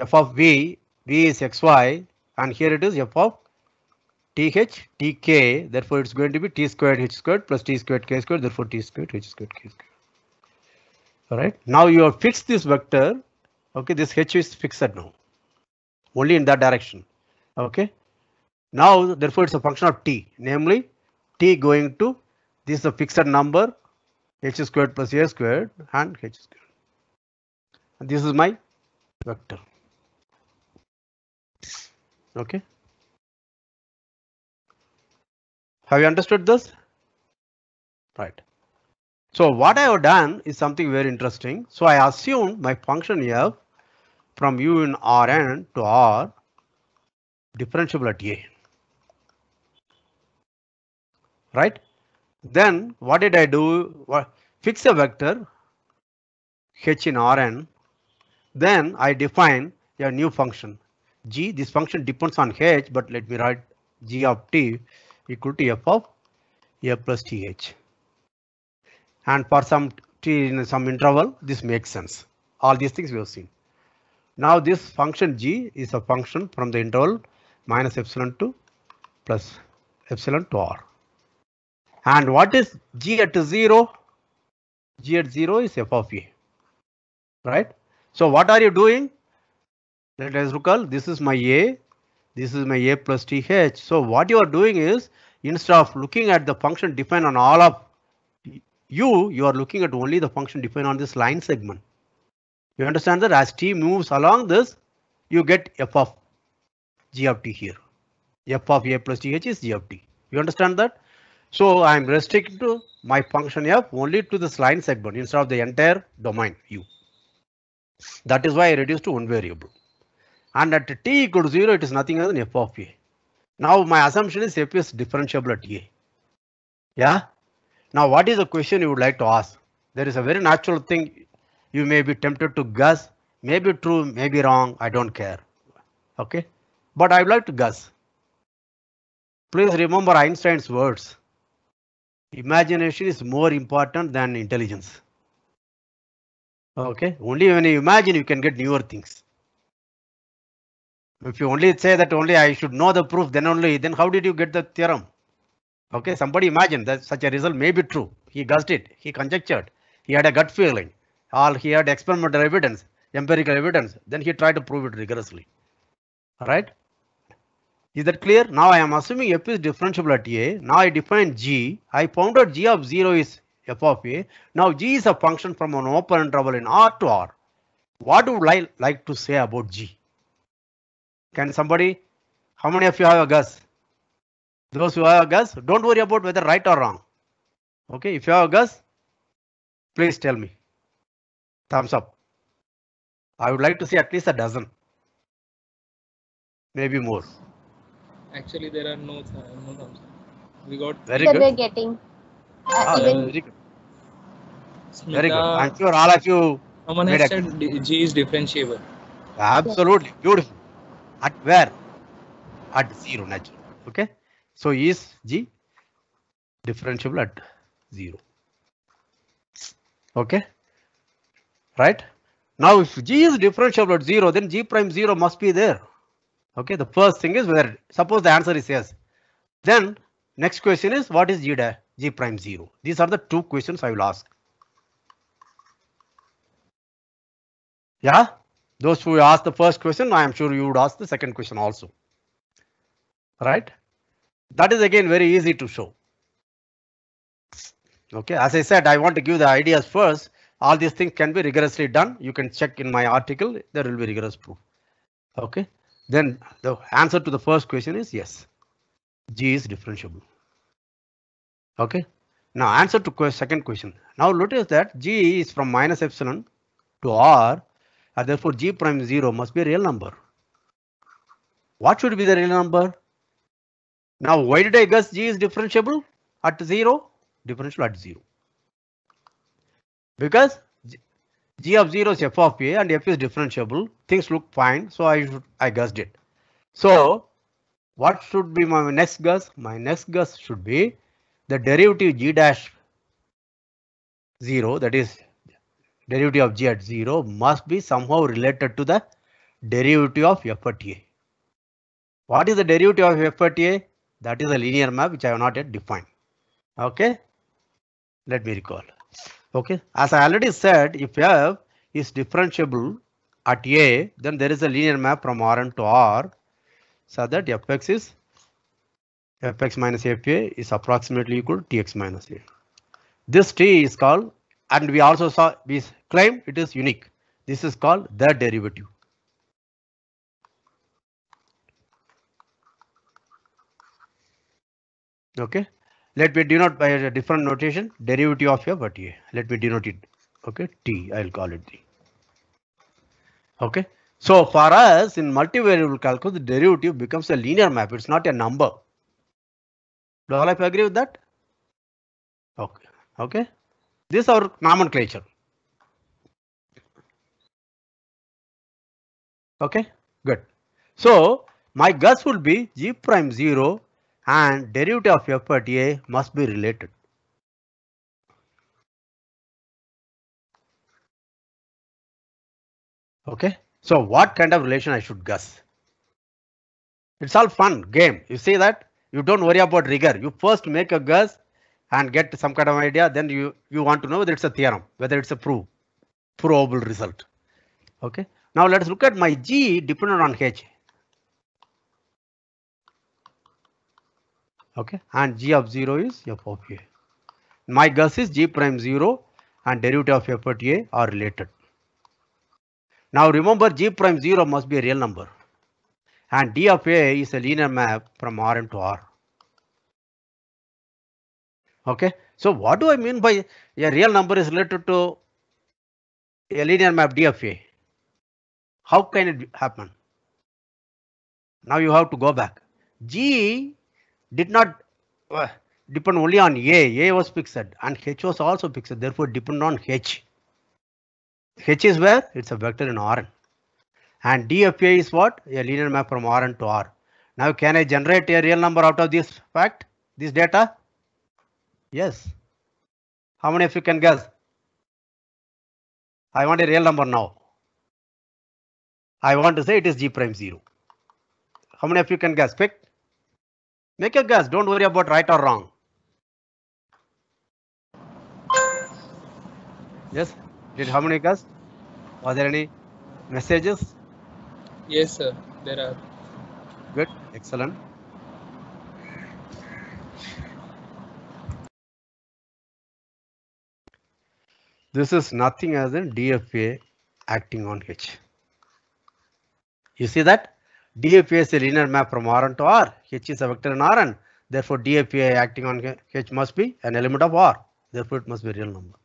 F of V, V is XY and here it is F of TH, TK. Therefore, it's going to be T squared H squared plus T squared K squared. Therefore, T squared H squared K squared. All right. Now you have fixed this vector Okay, this H is fixed now. Only in that direction. Okay. Now, therefore, it's a function of t, namely t going to this is a fixed number h squared plus a squared and h squared. And this is my vector. Okay. Have you understood this? Right. So what I have done is something very interesting. So I assumed my function f from u in Rn to R differentiable at A. Right? Then what did I do? What, fix a vector h in Rn. Then I define a new function g. This function depends on h, but let me write g of t equal to f of a plus th and for some t in some interval this makes sense all these things we have seen now this function g is a function from the interval minus epsilon to plus epsilon to r and what is g at 0 g at 0 is f of a right so what are you doing let us recall this is my a this is my a plus th so what you are doing is instead of looking at the function defined on all of u, you are looking at only the function defined on this line segment. You understand that as t moves along this, you get f of g of t here. f of a plus th is g of t. You understand that? So I'm restricted to my function f only to this line segment instead of the entire domain u. That is why I reduce to one variable. And at t equal to 0, it is nothing other than f of a. Now my assumption is f is differentiable at a. Yeah, now, what is the question you would like to ask? There is a very natural thing you may be tempted to guess, maybe true, maybe wrong, I don't care. Okay, but I would like to guess. Please remember Einstein's words. Imagination is more important than intelligence. Okay, only when you imagine you can get newer things. If you only say that only I should know the proof, then only, then how did you get the theorem? Okay, somebody imagined that such a result may be true. He guessed it, he conjectured, he had a gut feeling, All he had experimental evidence, empirical evidence, then he tried to prove it rigorously. Alright? Is that clear? Now I am assuming f is differentiable at a. Now I define g. I found out g of 0 is f of a. Now g is a function from an open interval in R to R. What would I like to say about g? Can somebody, how many of you have a guess? Those who have a guess, don't worry about whether right or wrong. Okay, if you have a guess, please tell me. Thumbs up. I would like to see at least a dozen. Maybe more. Actually, there are no, th no thumbs up. We got very good. we're getting. Ah, very good. Smita, very good. I'm sure all of you. Someone has said G is differentiable. Absolutely. Beautiful. At where? At zero, naturally. Okay. So is G differentiable at 0. Okay. Right. Now if G is differentiable at 0, then G prime 0 must be there. Okay. The first thing is whether suppose the answer is yes. Then next question is what is G, G prime 0? These are the two questions I will ask. Yeah. Those who asked the first question, I am sure you would ask the second question also. Right. That is again very easy to show. OK, as I said, I want to give the ideas first. All these things can be rigorously done. You can check in my article. There will be rigorous proof. OK, then the answer to the first question is yes. G is differentiable. OK, now answer to second question. Now notice that G is from minus epsilon to R and therefore G prime zero must be a real number. What should be the real number? Now, why did I guess G is differentiable at 0? Differentiable at 0. Because G of 0 is f of A and f is differentiable. Things look fine, so I should I guessed it. So what should be my next guess? My next guess should be the derivative G dash 0 that is derivative of G at 0 must be somehow related to the derivative of f at A. What is the derivative of f at A? That is a linear map which I have not yet defined. Okay. Let me recall. Okay. As I already said, if F is differentiable at A, then there is a linear map from Rn to R. So that Fx is Fx minus Fa is approximately equal to Tx minus A. This T is called and we also saw we claim it is unique. This is called the derivative. okay let me denote by a different notation derivative of your but here. let me denote it okay t i'll call it t okay so for us in multivariable calculus the derivative becomes a linear map it's not a number do all of you agree with that okay okay this our nomenclature okay good so my guess would be g prime 0 and derivative of f at a must be related. Okay, so what kind of relation I should guess? It's all fun game. You see that you don't worry about rigor. You first make a guess and get some kind of idea. Then you you want to know whether it's a theorem, whether it's a proof, probable result. Okay. Now let's look at my G dependent on H. okay and g of 0 is f of a my guess is g prime 0 and derivative of f at a are related now remember g prime 0 must be a real number and d of a is a linear map from rm to r okay so what do i mean by a real number is related to a linear map d of a how can it happen now you have to go back g did not uh, depend only on A. A was fixed and H was also fixed. Therefore, depend on H. H is where? It's a vector in Rn. And DFA is what? A linear map from Rn to R. Now, can I generate a real number out of this fact, this data? Yes. How many of you can guess? I want a real number now. I want to say it is G prime 0. How many of you can guess? Pick. Make a guess. Don't worry about right or wrong. Yes. Did how many guess? Are there any messages? Yes, sir. There are. Good. Excellent. This is nothing as in DFA acting on H. You see that? D is a linear map from Rn to R. H is a vector in Rn. Therefore, D DAPI acting on H must be an element of R. Therefore, it must be real number.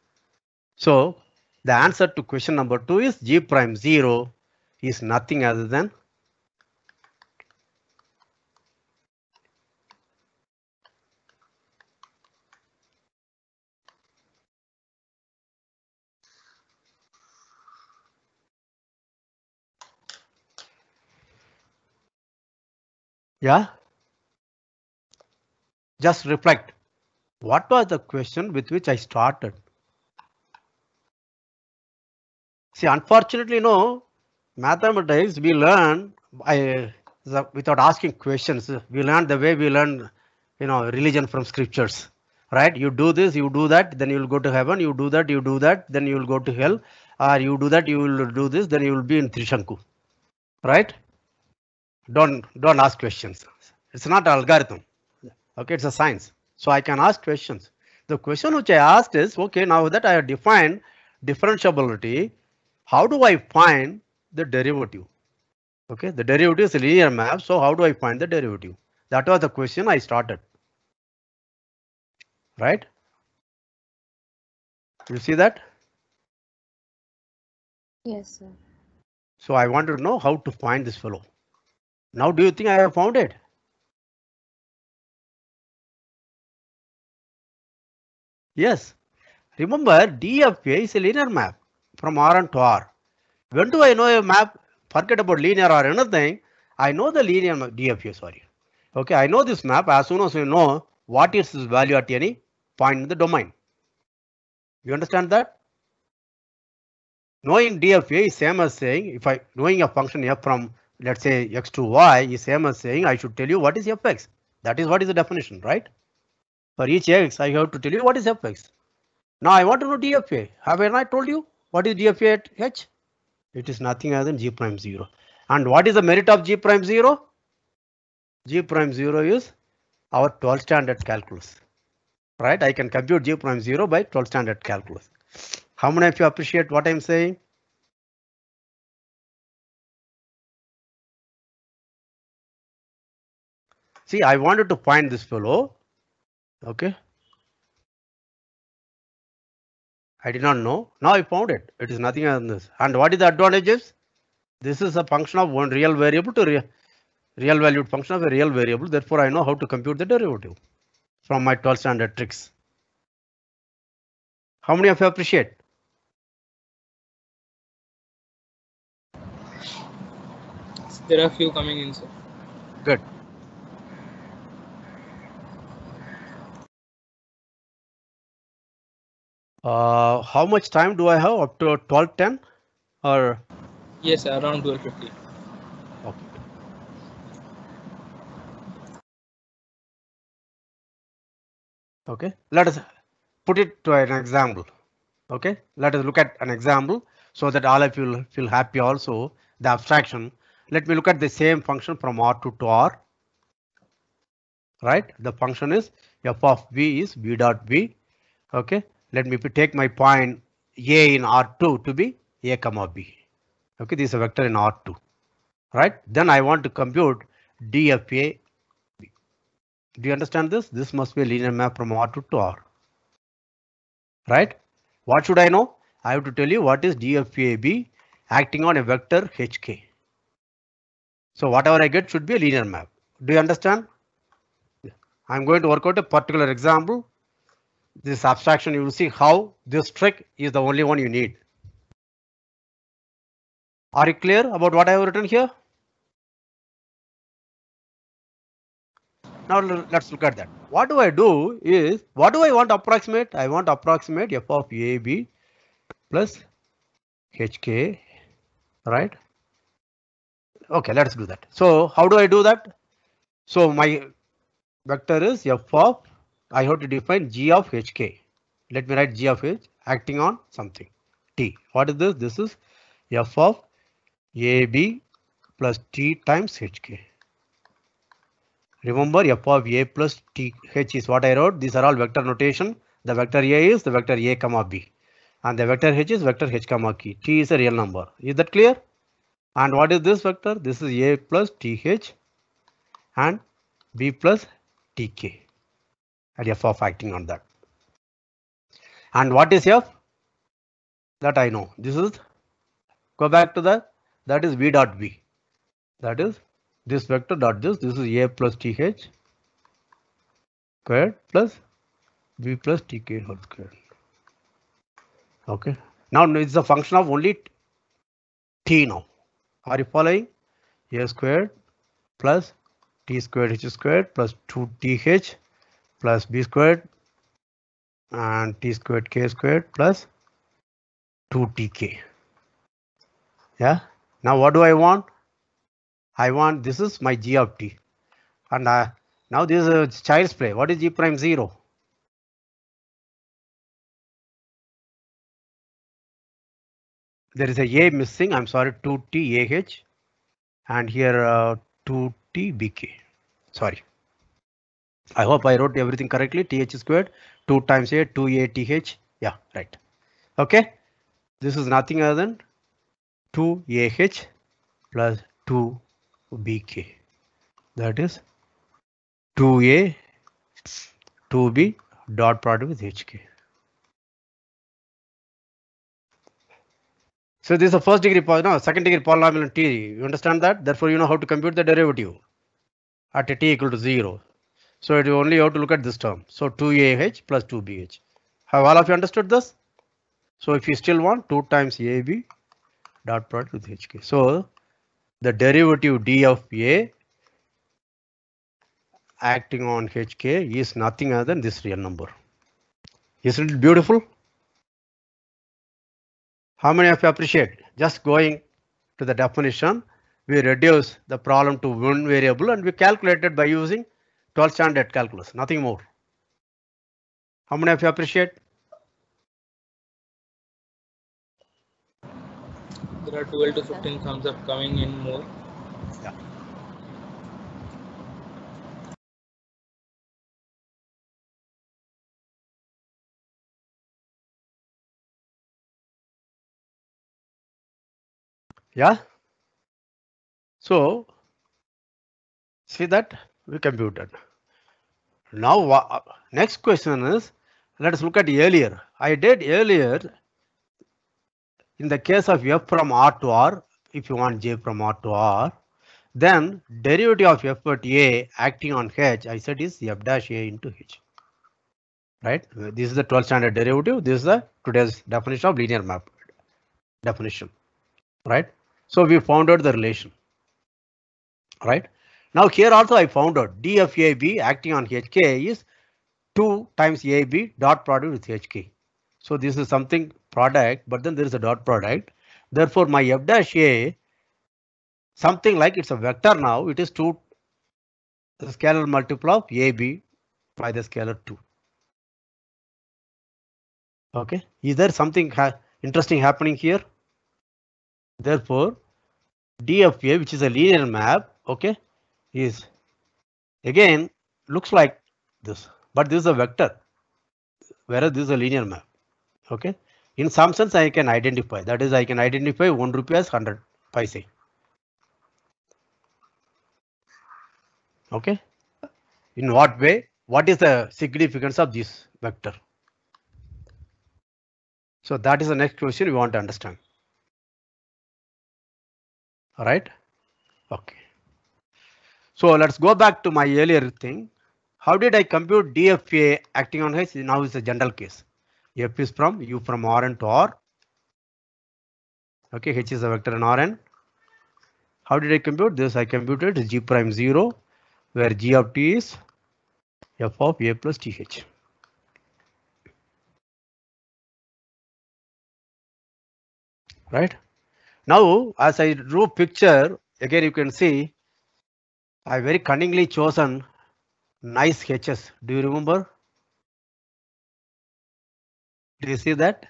So the answer to question number two is G prime 0 is nothing other than Yeah. Just reflect. What was the question with which I started? See, unfortunately, no. Mathematics we learn by the, without asking questions. We learn the way we learn, you know, religion from scriptures, right? You do this, you do that, then you'll go to heaven. You do that, you do that, then you'll go to hell. Or you do that, you will do this, then you will be in Trishanku, right? Don't don't ask questions. It's not algorithm. Okay, it's a science. So I can ask questions. The question which I asked is, okay, now that I have defined differentiability, how do I find the derivative? Okay, the derivative is linear map. So how do I find the derivative? That was the question I started. Right? You see that? Yes, sir. So I wanted to know how to find this fellow. Now, do you think I have found it? Yes. Remember, D of is a linear map from R to R. When do I know a map? Forget about linear or anything. I know the linear map, D of sorry. Okay, I know this map as soon as I know what is its value at any point in the domain. You understand that? Knowing D of is same as saying if I knowing a function f from let's say x to y is same as saying I should tell you what is fx. That is what is the definition, right? For each x, I have to tell you what is fx. Now I want to know dfa. Have I not told you what is dfa at h? It is nothing other than g prime 0. And what is the merit of g prime 0? g prime 0 is our 12 standard calculus. Right? I can compute g prime 0 by 12 standard calculus. How many of you appreciate what I'm saying? See, I wanted to find this fellow. Okay. I did not know. Now I found it. It is nothing other than this. And what is the advantages? This is a function of one real variable to real, real valued function of a real variable. Therefore, I know how to compute the derivative from my 12 standard tricks. How many of you appreciate? There are few coming in, sir. Good. Uh, how much time do I have up to 1210 or? Yes, around 1250. Okay. Okay, let us put it to an example. Okay, let us look at an example so that all of you will feel happy also the abstraction. Let me look at the same function from R2 to R. Right, the function is f of v is v dot v. Okay, let me take my point A in R2 to be A comma B. Okay, this is a vector in R2, right? Then I want to compute D of A. B. Do you understand this? This must be a linear map from R2 to R. Right? What should I know? I have to tell you what is D of A B acting on a vector HK. So whatever I get should be a linear map. Do you understand? I'm going to work out a particular example this abstraction, you will see how this trick is the only one you need. Are you clear about what I have written here? Now let's look at that. What do I do is, what do I want to approximate? I want to approximate f of ab plus hk, right? Okay, let's do that. So how do I do that? So my vector is f of I have to define G of HK. Let me write G of H acting on something T. What is this? This is F of AB plus T times HK. Remember F of A plus T H is what I wrote. These are all vector notation. The vector A is the vector A comma B and the vector H is vector H comma K. T is a real number. Is that clear? And what is this vector? This is A plus TH and B plus TK and f of acting on that. And what is f? That I know. This is go back to the That is v dot b. That is this vector dot this. This is a plus th squared plus b plus tk whole squared. Okay. Now it's a function of only t now. Are you following? a squared plus t squared h squared plus 2th plus b squared and t squared k squared plus 2tk. Yeah, now what do I want? I want this is my g of t and uh, now this is child's play. What is g prime 0? There is a a missing. I'm sorry 2t ah and here uh, 2t bk. Sorry. I hope I wrote everything correctly. TH squared 2 times A 2ATH. Yeah, right. OK, this is nothing other than 2AH plus 2BK. That is 2A, 2B dot product with HK. So this is a first degree no second degree polynomial in T. You understand that? Therefore, you know how to compute the derivative at t equal to zero. So it only you have to look at this term. So 2AH plus 2BH. Have all of you understood this? So if you still want 2 times AB dot product with HK. So the derivative D of A acting on HK is nothing other than this real number. Isn't it beautiful? How many of you appreciate? Just going to the definition, we reduce the problem to one variable and we calculated by using 12th standard calculus, nothing more. How many of you appreciate? There are 12 to 15 thumbs up coming in more. Yeah. Yeah. So see that we computed. Now, next question is, let us look at earlier. I did earlier in the case of f from R to R, if you want j from R to R, then derivative of f at a acting on h, I said is f dash a into h. Right? This is the 12 standard derivative. This is the today's definition of linear map definition. Right? So we found out the relation. Right? Now here also I found out d of AB acting on HK is 2 times AB dot product with HK. So this is something product, but then there is a dot product. Therefore, my F dash A, something like it's a vector now, it is 2 the scalar multiple of AB by the scalar 2. OK, is there something ha interesting happening here? Therefore, D of A, which is a linear map, OK, is again looks like this, but this is a vector, whereas this is a linear map. Okay. In some sense, I can identify that is I can identify 1 rupee as 100 paise. Okay. In what way? What is the significance of this vector? So that is the next question we want to understand. All right. Okay. So let's go back to my earlier thing. How did I compute DFA acting on H? Now is a general case. F is from U from Rn to R. Okay, H is a vector in Rn. How did I compute this? I computed G prime 0 where G of T is F of A plus TH. Right now, as I drew picture again, you can see I very cunningly chosen nice h's. Do you remember? Do you see that?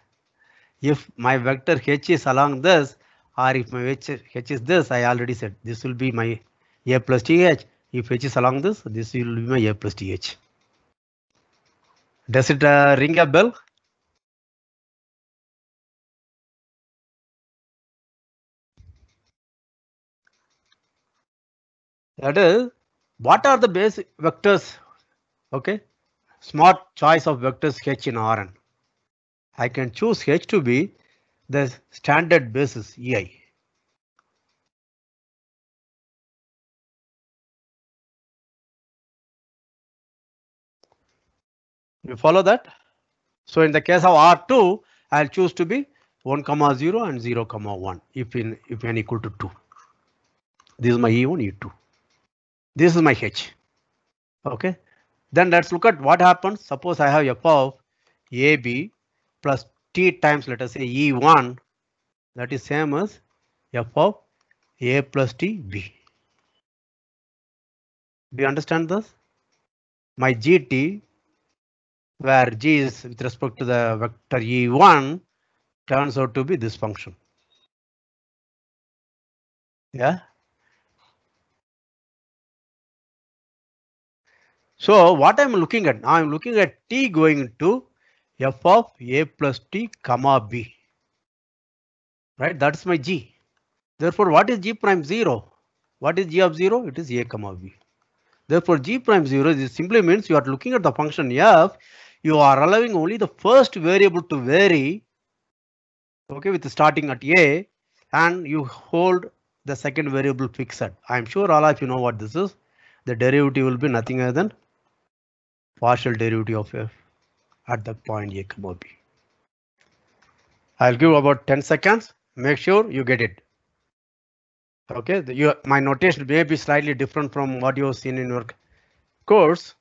If my vector h is along this or if my h, h is this, I already said this will be my a plus th. If h is along this, this will be my a plus th. Does it uh, ring a bell? that is what are the basic vectors okay smart choice of vectors h in rn i can choose h to be the standard basis ei you follow that so in the case of r2 i'll choose to be 1 comma 0 and 0 comma 1 if in if n equal to 2 this is my e1 e2 this is my H. OK, then let's look at what happens. Suppose I have f of AB plus T times let us say E1 that is same as f of A plus T B. Do you understand this? My GT where G is with respect to the vector E1 turns out to be this function. Yeah, So what I'm looking at, I'm looking at t going to f of a plus t comma b. Right, that's my g. Therefore, what is g prime 0? What is g of 0? It is a comma b. Therefore, g prime 0 simply means you are looking at the function f. You are allowing only the first variable to vary. Okay, with starting at a and you hold the second variable fixed. I am sure all of you know what this is. The derivative will be nothing other than partial derivative of f at the point a comma b. I'll give about 10 seconds. Make sure you get it. OK, the, you, my notation may be slightly different from what you've seen in your course,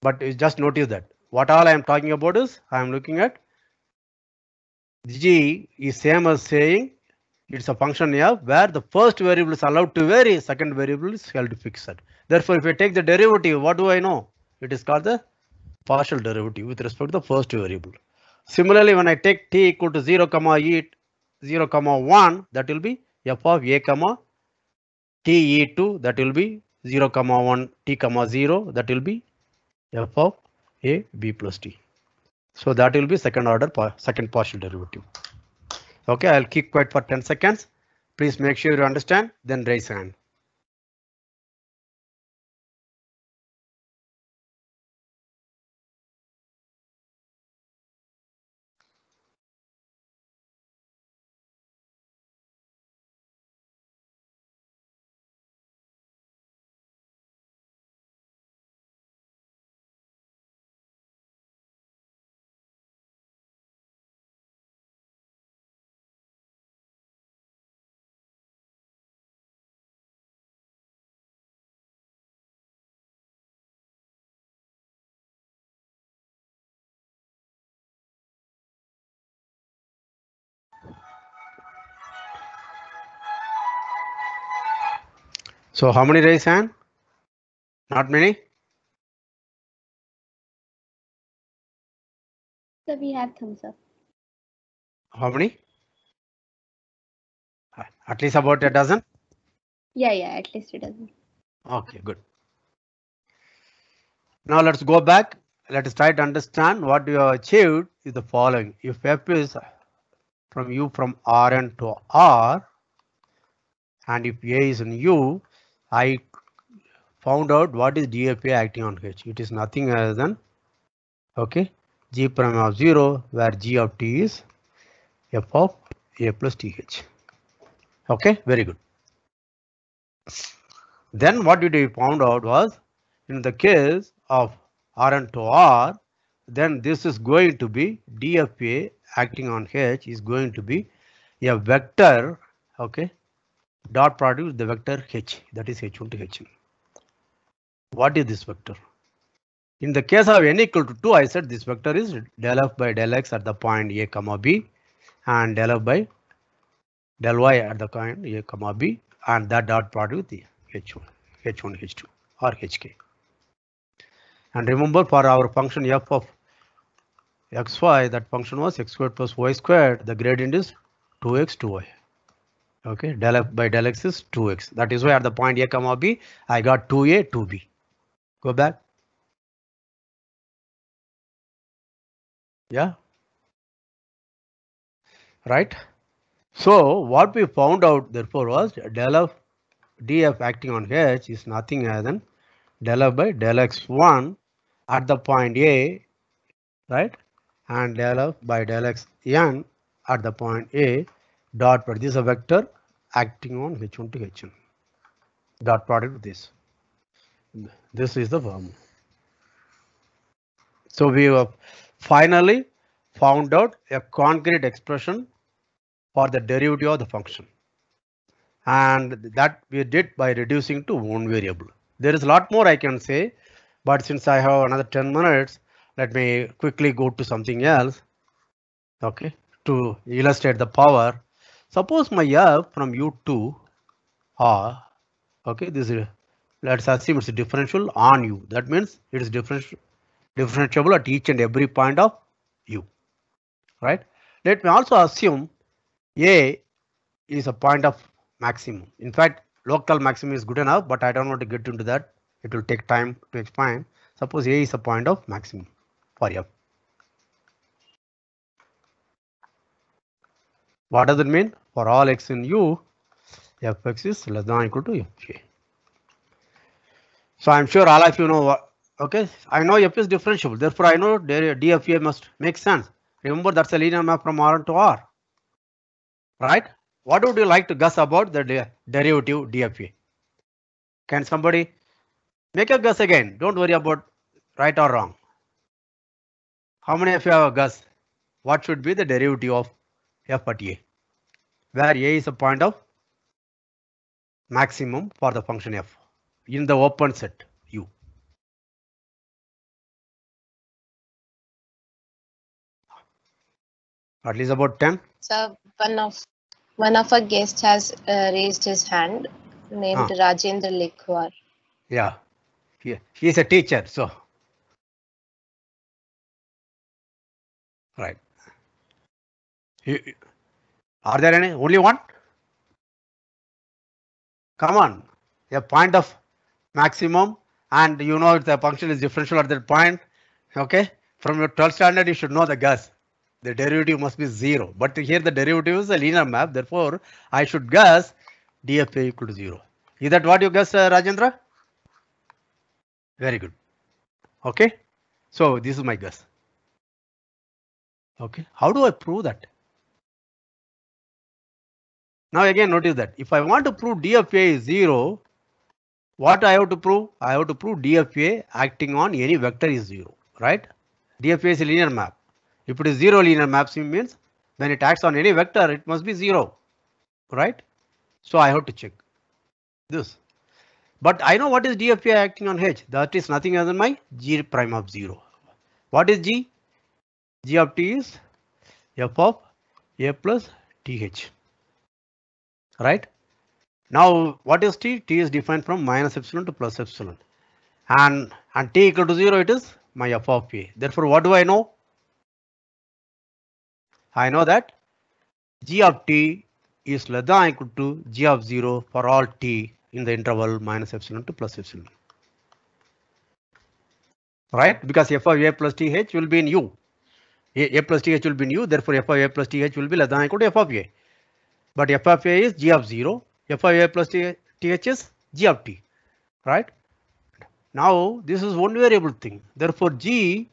but just notice that what all I am talking about is I am looking at g is same as saying it's a function f where the first variable is allowed to vary, second variable is held fixed. Therefore, if I take the derivative, what do I know? It is called the partial derivative with respect to the first variable. Similarly, when I take t equal to 0 comma e 0 comma 1, that will be f of a comma t e2, that will be 0 comma 1 t comma 0, that will be f of a b plus t. So that will be second order, second partial derivative. Okay, I'll keep quiet for 10 seconds. Please make sure you understand, then raise hand. So how many raise hand? Not many? So we have thumbs up. How many? At least about a dozen? Yeah, yeah, at least a dozen. Okay, good. Now let's go back. Let us try to understand what you have achieved is the following. If F is from U from Rn to R, and if A is in U, I found out what is dfa acting on H. It is nothing other than okay G prime of 0 where G of t is f of a plus th. Okay, very good. Then what did we found out was in the case of Rn to R, then this is going to be DFA acting on H is going to be a vector, okay, dot product the vector h that is h1 to h2. What is this vector? In the case of n equal to 2, I said this vector is del f by del x at the point a comma b and del f by del y at the point a comma b and that dot product with h1, h1, h2 or hk. And remember for our function f of xy that function was x squared plus y squared the gradient is 2x 2y Okay, del f by del x is 2x. That is why at the point a comma b, I got 2a, 2b. Go back. Yeah. Right. So what we found out therefore was del f df acting on h is nothing other than del f by del x1 at the point a, right? And del f by del xn at the point a dot product. This is a vector acting on h1 to h1. Dot product with this. This is the form. So we have finally found out a concrete expression for the derivative of the function. And that we did by reducing to one variable. There is a lot more I can say, but since I have another 10 minutes, let me quickly go to something else. Okay, to illustrate the power Suppose my y from U2 R, okay, this is, let's assume it's differential on U. That means it is differential, differentiable at each and every point of U, right? Let me also assume A is a point of maximum. In fact, local maximum is good enough, but I don't want to get into that. It will take time to explain. Suppose A is a point of maximum for F. What does it mean? For all x in u, fx is less than or equal to fj. So I'm sure all of you know what, okay, I know f is differentiable. Therefore, I know dfa must make sense. Remember, that's a linear map from R to R, right? What would you like to guess about the derivative dfa? Can somebody make a guess again? Don't worry about right or wrong. How many of you have a guess? What should be the derivative of f at a, where a is a point of maximum for the function f in the open set U. At least about 10. So one of one of our guests has uh, raised his hand named ah. Rajendra Likhwar. Yeah, he, he is a teacher, so. Right. Are there any? Only one? Come on. A point of maximum and you know if the function is differential at that point. Okay. From your 12th standard, you should know the guess. The derivative must be zero. But here the derivative is a linear map. Therefore, I should guess dfa equal to zero. Is that what you guess, uh, Rajendra? Very good. Okay. So this is my guess. Okay. How do I prove that? Now again notice that if I want to prove DFA is 0, what I have to prove? I have to prove DFA acting on any vector is 0, right? DFA is a linear map. If it is 0 linear map means when it acts on any vector, it must be 0, right? So I have to check this. But I know what is DFA acting on H. That is nothing other than my G prime of 0. What is G? G of t is f of a plus th right? Now, what is t? t is defined from minus epsilon to plus epsilon. And, and t equal to 0, it is my f of a. Therefore, what do I know? I know that g of t is less than equal to g of 0 for all t in the interval minus epsilon to plus epsilon. Right? Because f of a plus th will be in u. a, a plus th will be in u. Therefore, f of a plus th will be less than equal to f of a. But f of a is g of 0. f of a plus th is g of t, right? Now this is one variable thing. Therefore g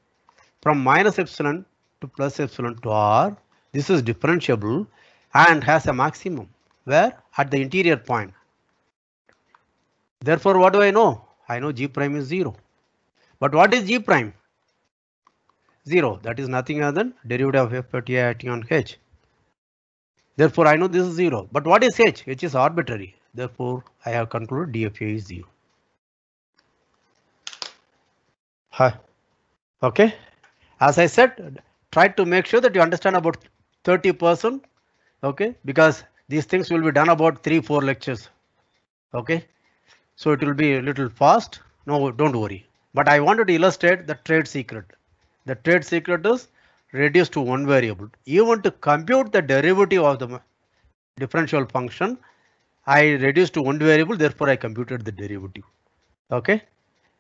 from minus epsilon to plus epsilon to r, this is differentiable and has a maximum where at the interior point. Therefore, what do I know? I know g prime is 0. But what is g prime? 0. That is nothing other than derivative of f at acting on h. Therefore, I know this is 0. But what is h? h is arbitrary. Therefore, I have concluded DFA is 0. Okay. As I said, try to make sure that you understand about 30%. Okay, because these things will be done about three, four lectures. Okay, so it will be a little fast. No, don't worry. But I wanted to illustrate the trade secret. The trade secret is reduced to one variable. Even to compute the derivative of the differential function, I reduced to one variable, therefore I computed the derivative. Okay.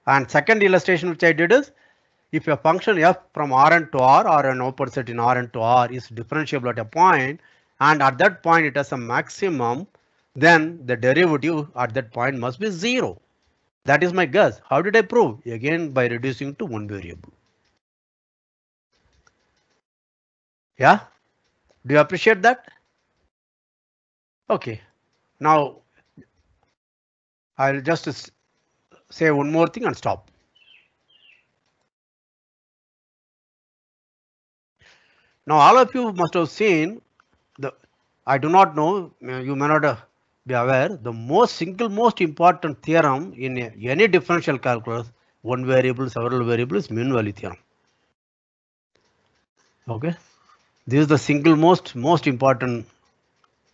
And second illustration which I did is, if a function f from Rn to R or an open set in Rn to R is differentiable at a point, and at that point it has a maximum, then the derivative at that point must be zero. That is my guess. How did I prove? Again, by reducing to one variable. Yeah. Do you appreciate that? OK, now I'll just say one more thing and stop. Now all of you must have seen the I do not know uh, you may not uh, be aware the most single most important theorem in any differential calculus one variable several variables mean value theorem. Okay. This is the single most most important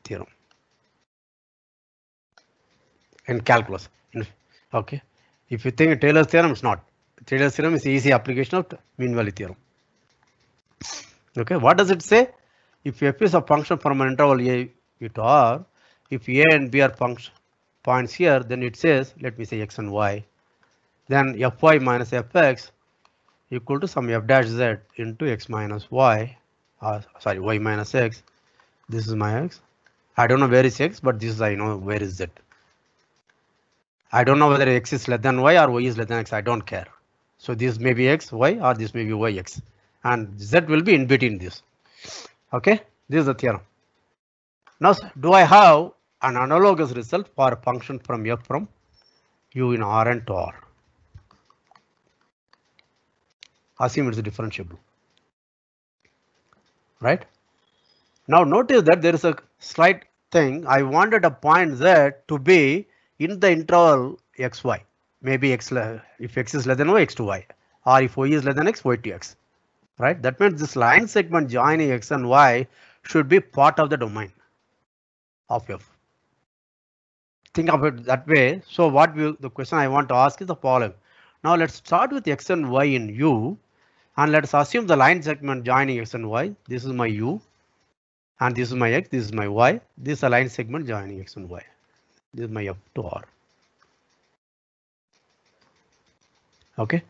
theorem in calculus. Okay, if you think Taylor's theorem, it's not. Taylor's theorem is easy application of mean value theorem. Okay, what does it say? If f is a function from an interval a to r, if a and b are function points here, then it says, let me say x and y. Then fy minus fx equal to some f dash z into x minus y uh, sorry y minus x this is my x i don't know where is x but this is i know where is z i don't know whether x is less than y or y is less than x i don't care so this may be x y or this may be y x and z will be in between this okay this is the theorem now do i have an analogous result for a function from f from u in R and to R. Assume it's differentiable right? Now notice that there is a slight thing. I wanted a point Z to be in the interval xy. Maybe x if x is less than y, x to y. Or if y is less than x, y to x. Right? That means this line segment joining x and y should be part of the domain of f. Think of it that way. So what will the question I want to ask is the following. Now let's start with x and y in U and let's assume the line segment joining x and y. This is my u. And this is my x, this is my y. This is a line segment joining x and y. This is my f to r. OK,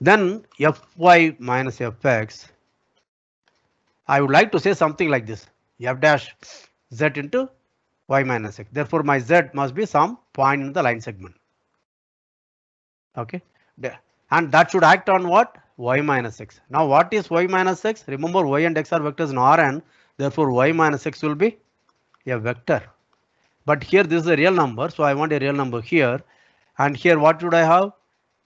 then fy minus fx. I would like to say something like this f dash z into y minus x. Therefore, my z must be some point in the line segment. OK, and that should act on what y minus x. Now what is y minus x? Remember y and x are vectors in Rn. Therefore y minus x will be a vector. But here this is a real number. So I want a real number here. And here what would I have?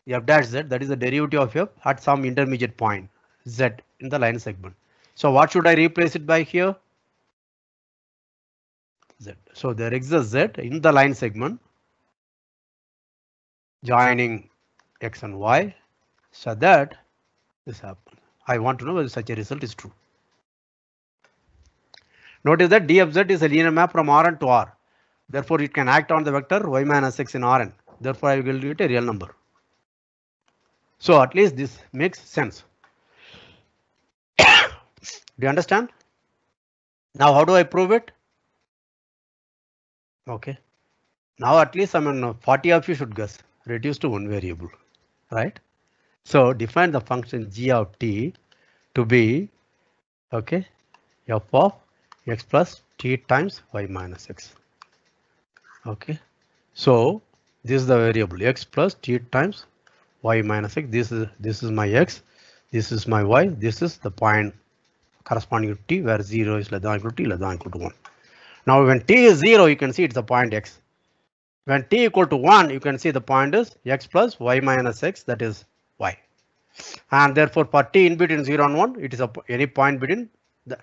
f dash z that is the derivative of f at some intermediate point z in the line segment. So what should I replace it by here? Z. So there exists z in the line segment joining x and y so that this happened. I want to know whether such a result is true. Notice that d of z is a linear map from Rn to R. Therefore, it can act on the vector y minus x in Rn. Therefore, I will get a real number. So at least this makes sense. do you understand? Now how do I prove it? Okay. Now at least I mean 40 of you should guess. Reduce to one variable, right? So define the function g of t to be okay f of x plus t times y minus x. Okay, so this is the variable x plus t times y minus x. This is this is my x, this is my y, this is the point corresponding to t where 0 is less than equal to t less than equal to 1. Now when t is 0, you can see it's the point x. When t equal to 1, you can see the point is x plus y minus x that is and therefore T in between 0 and 1 it is a, any point between the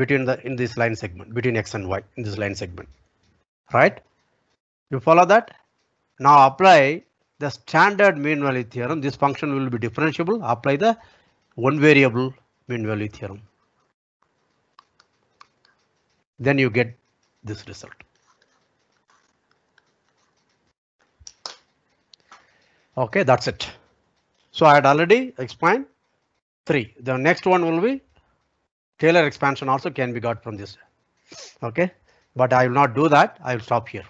between the in this line segment between x and y in this line segment right you follow that now apply the standard mean value theorem this function will be differentiable apply the one variable mean value theorem then you get this result okay that's it so I had already explained three. The next one will be Taylor expansion also can be got from this. Okay, but I will not do that. I will stop here.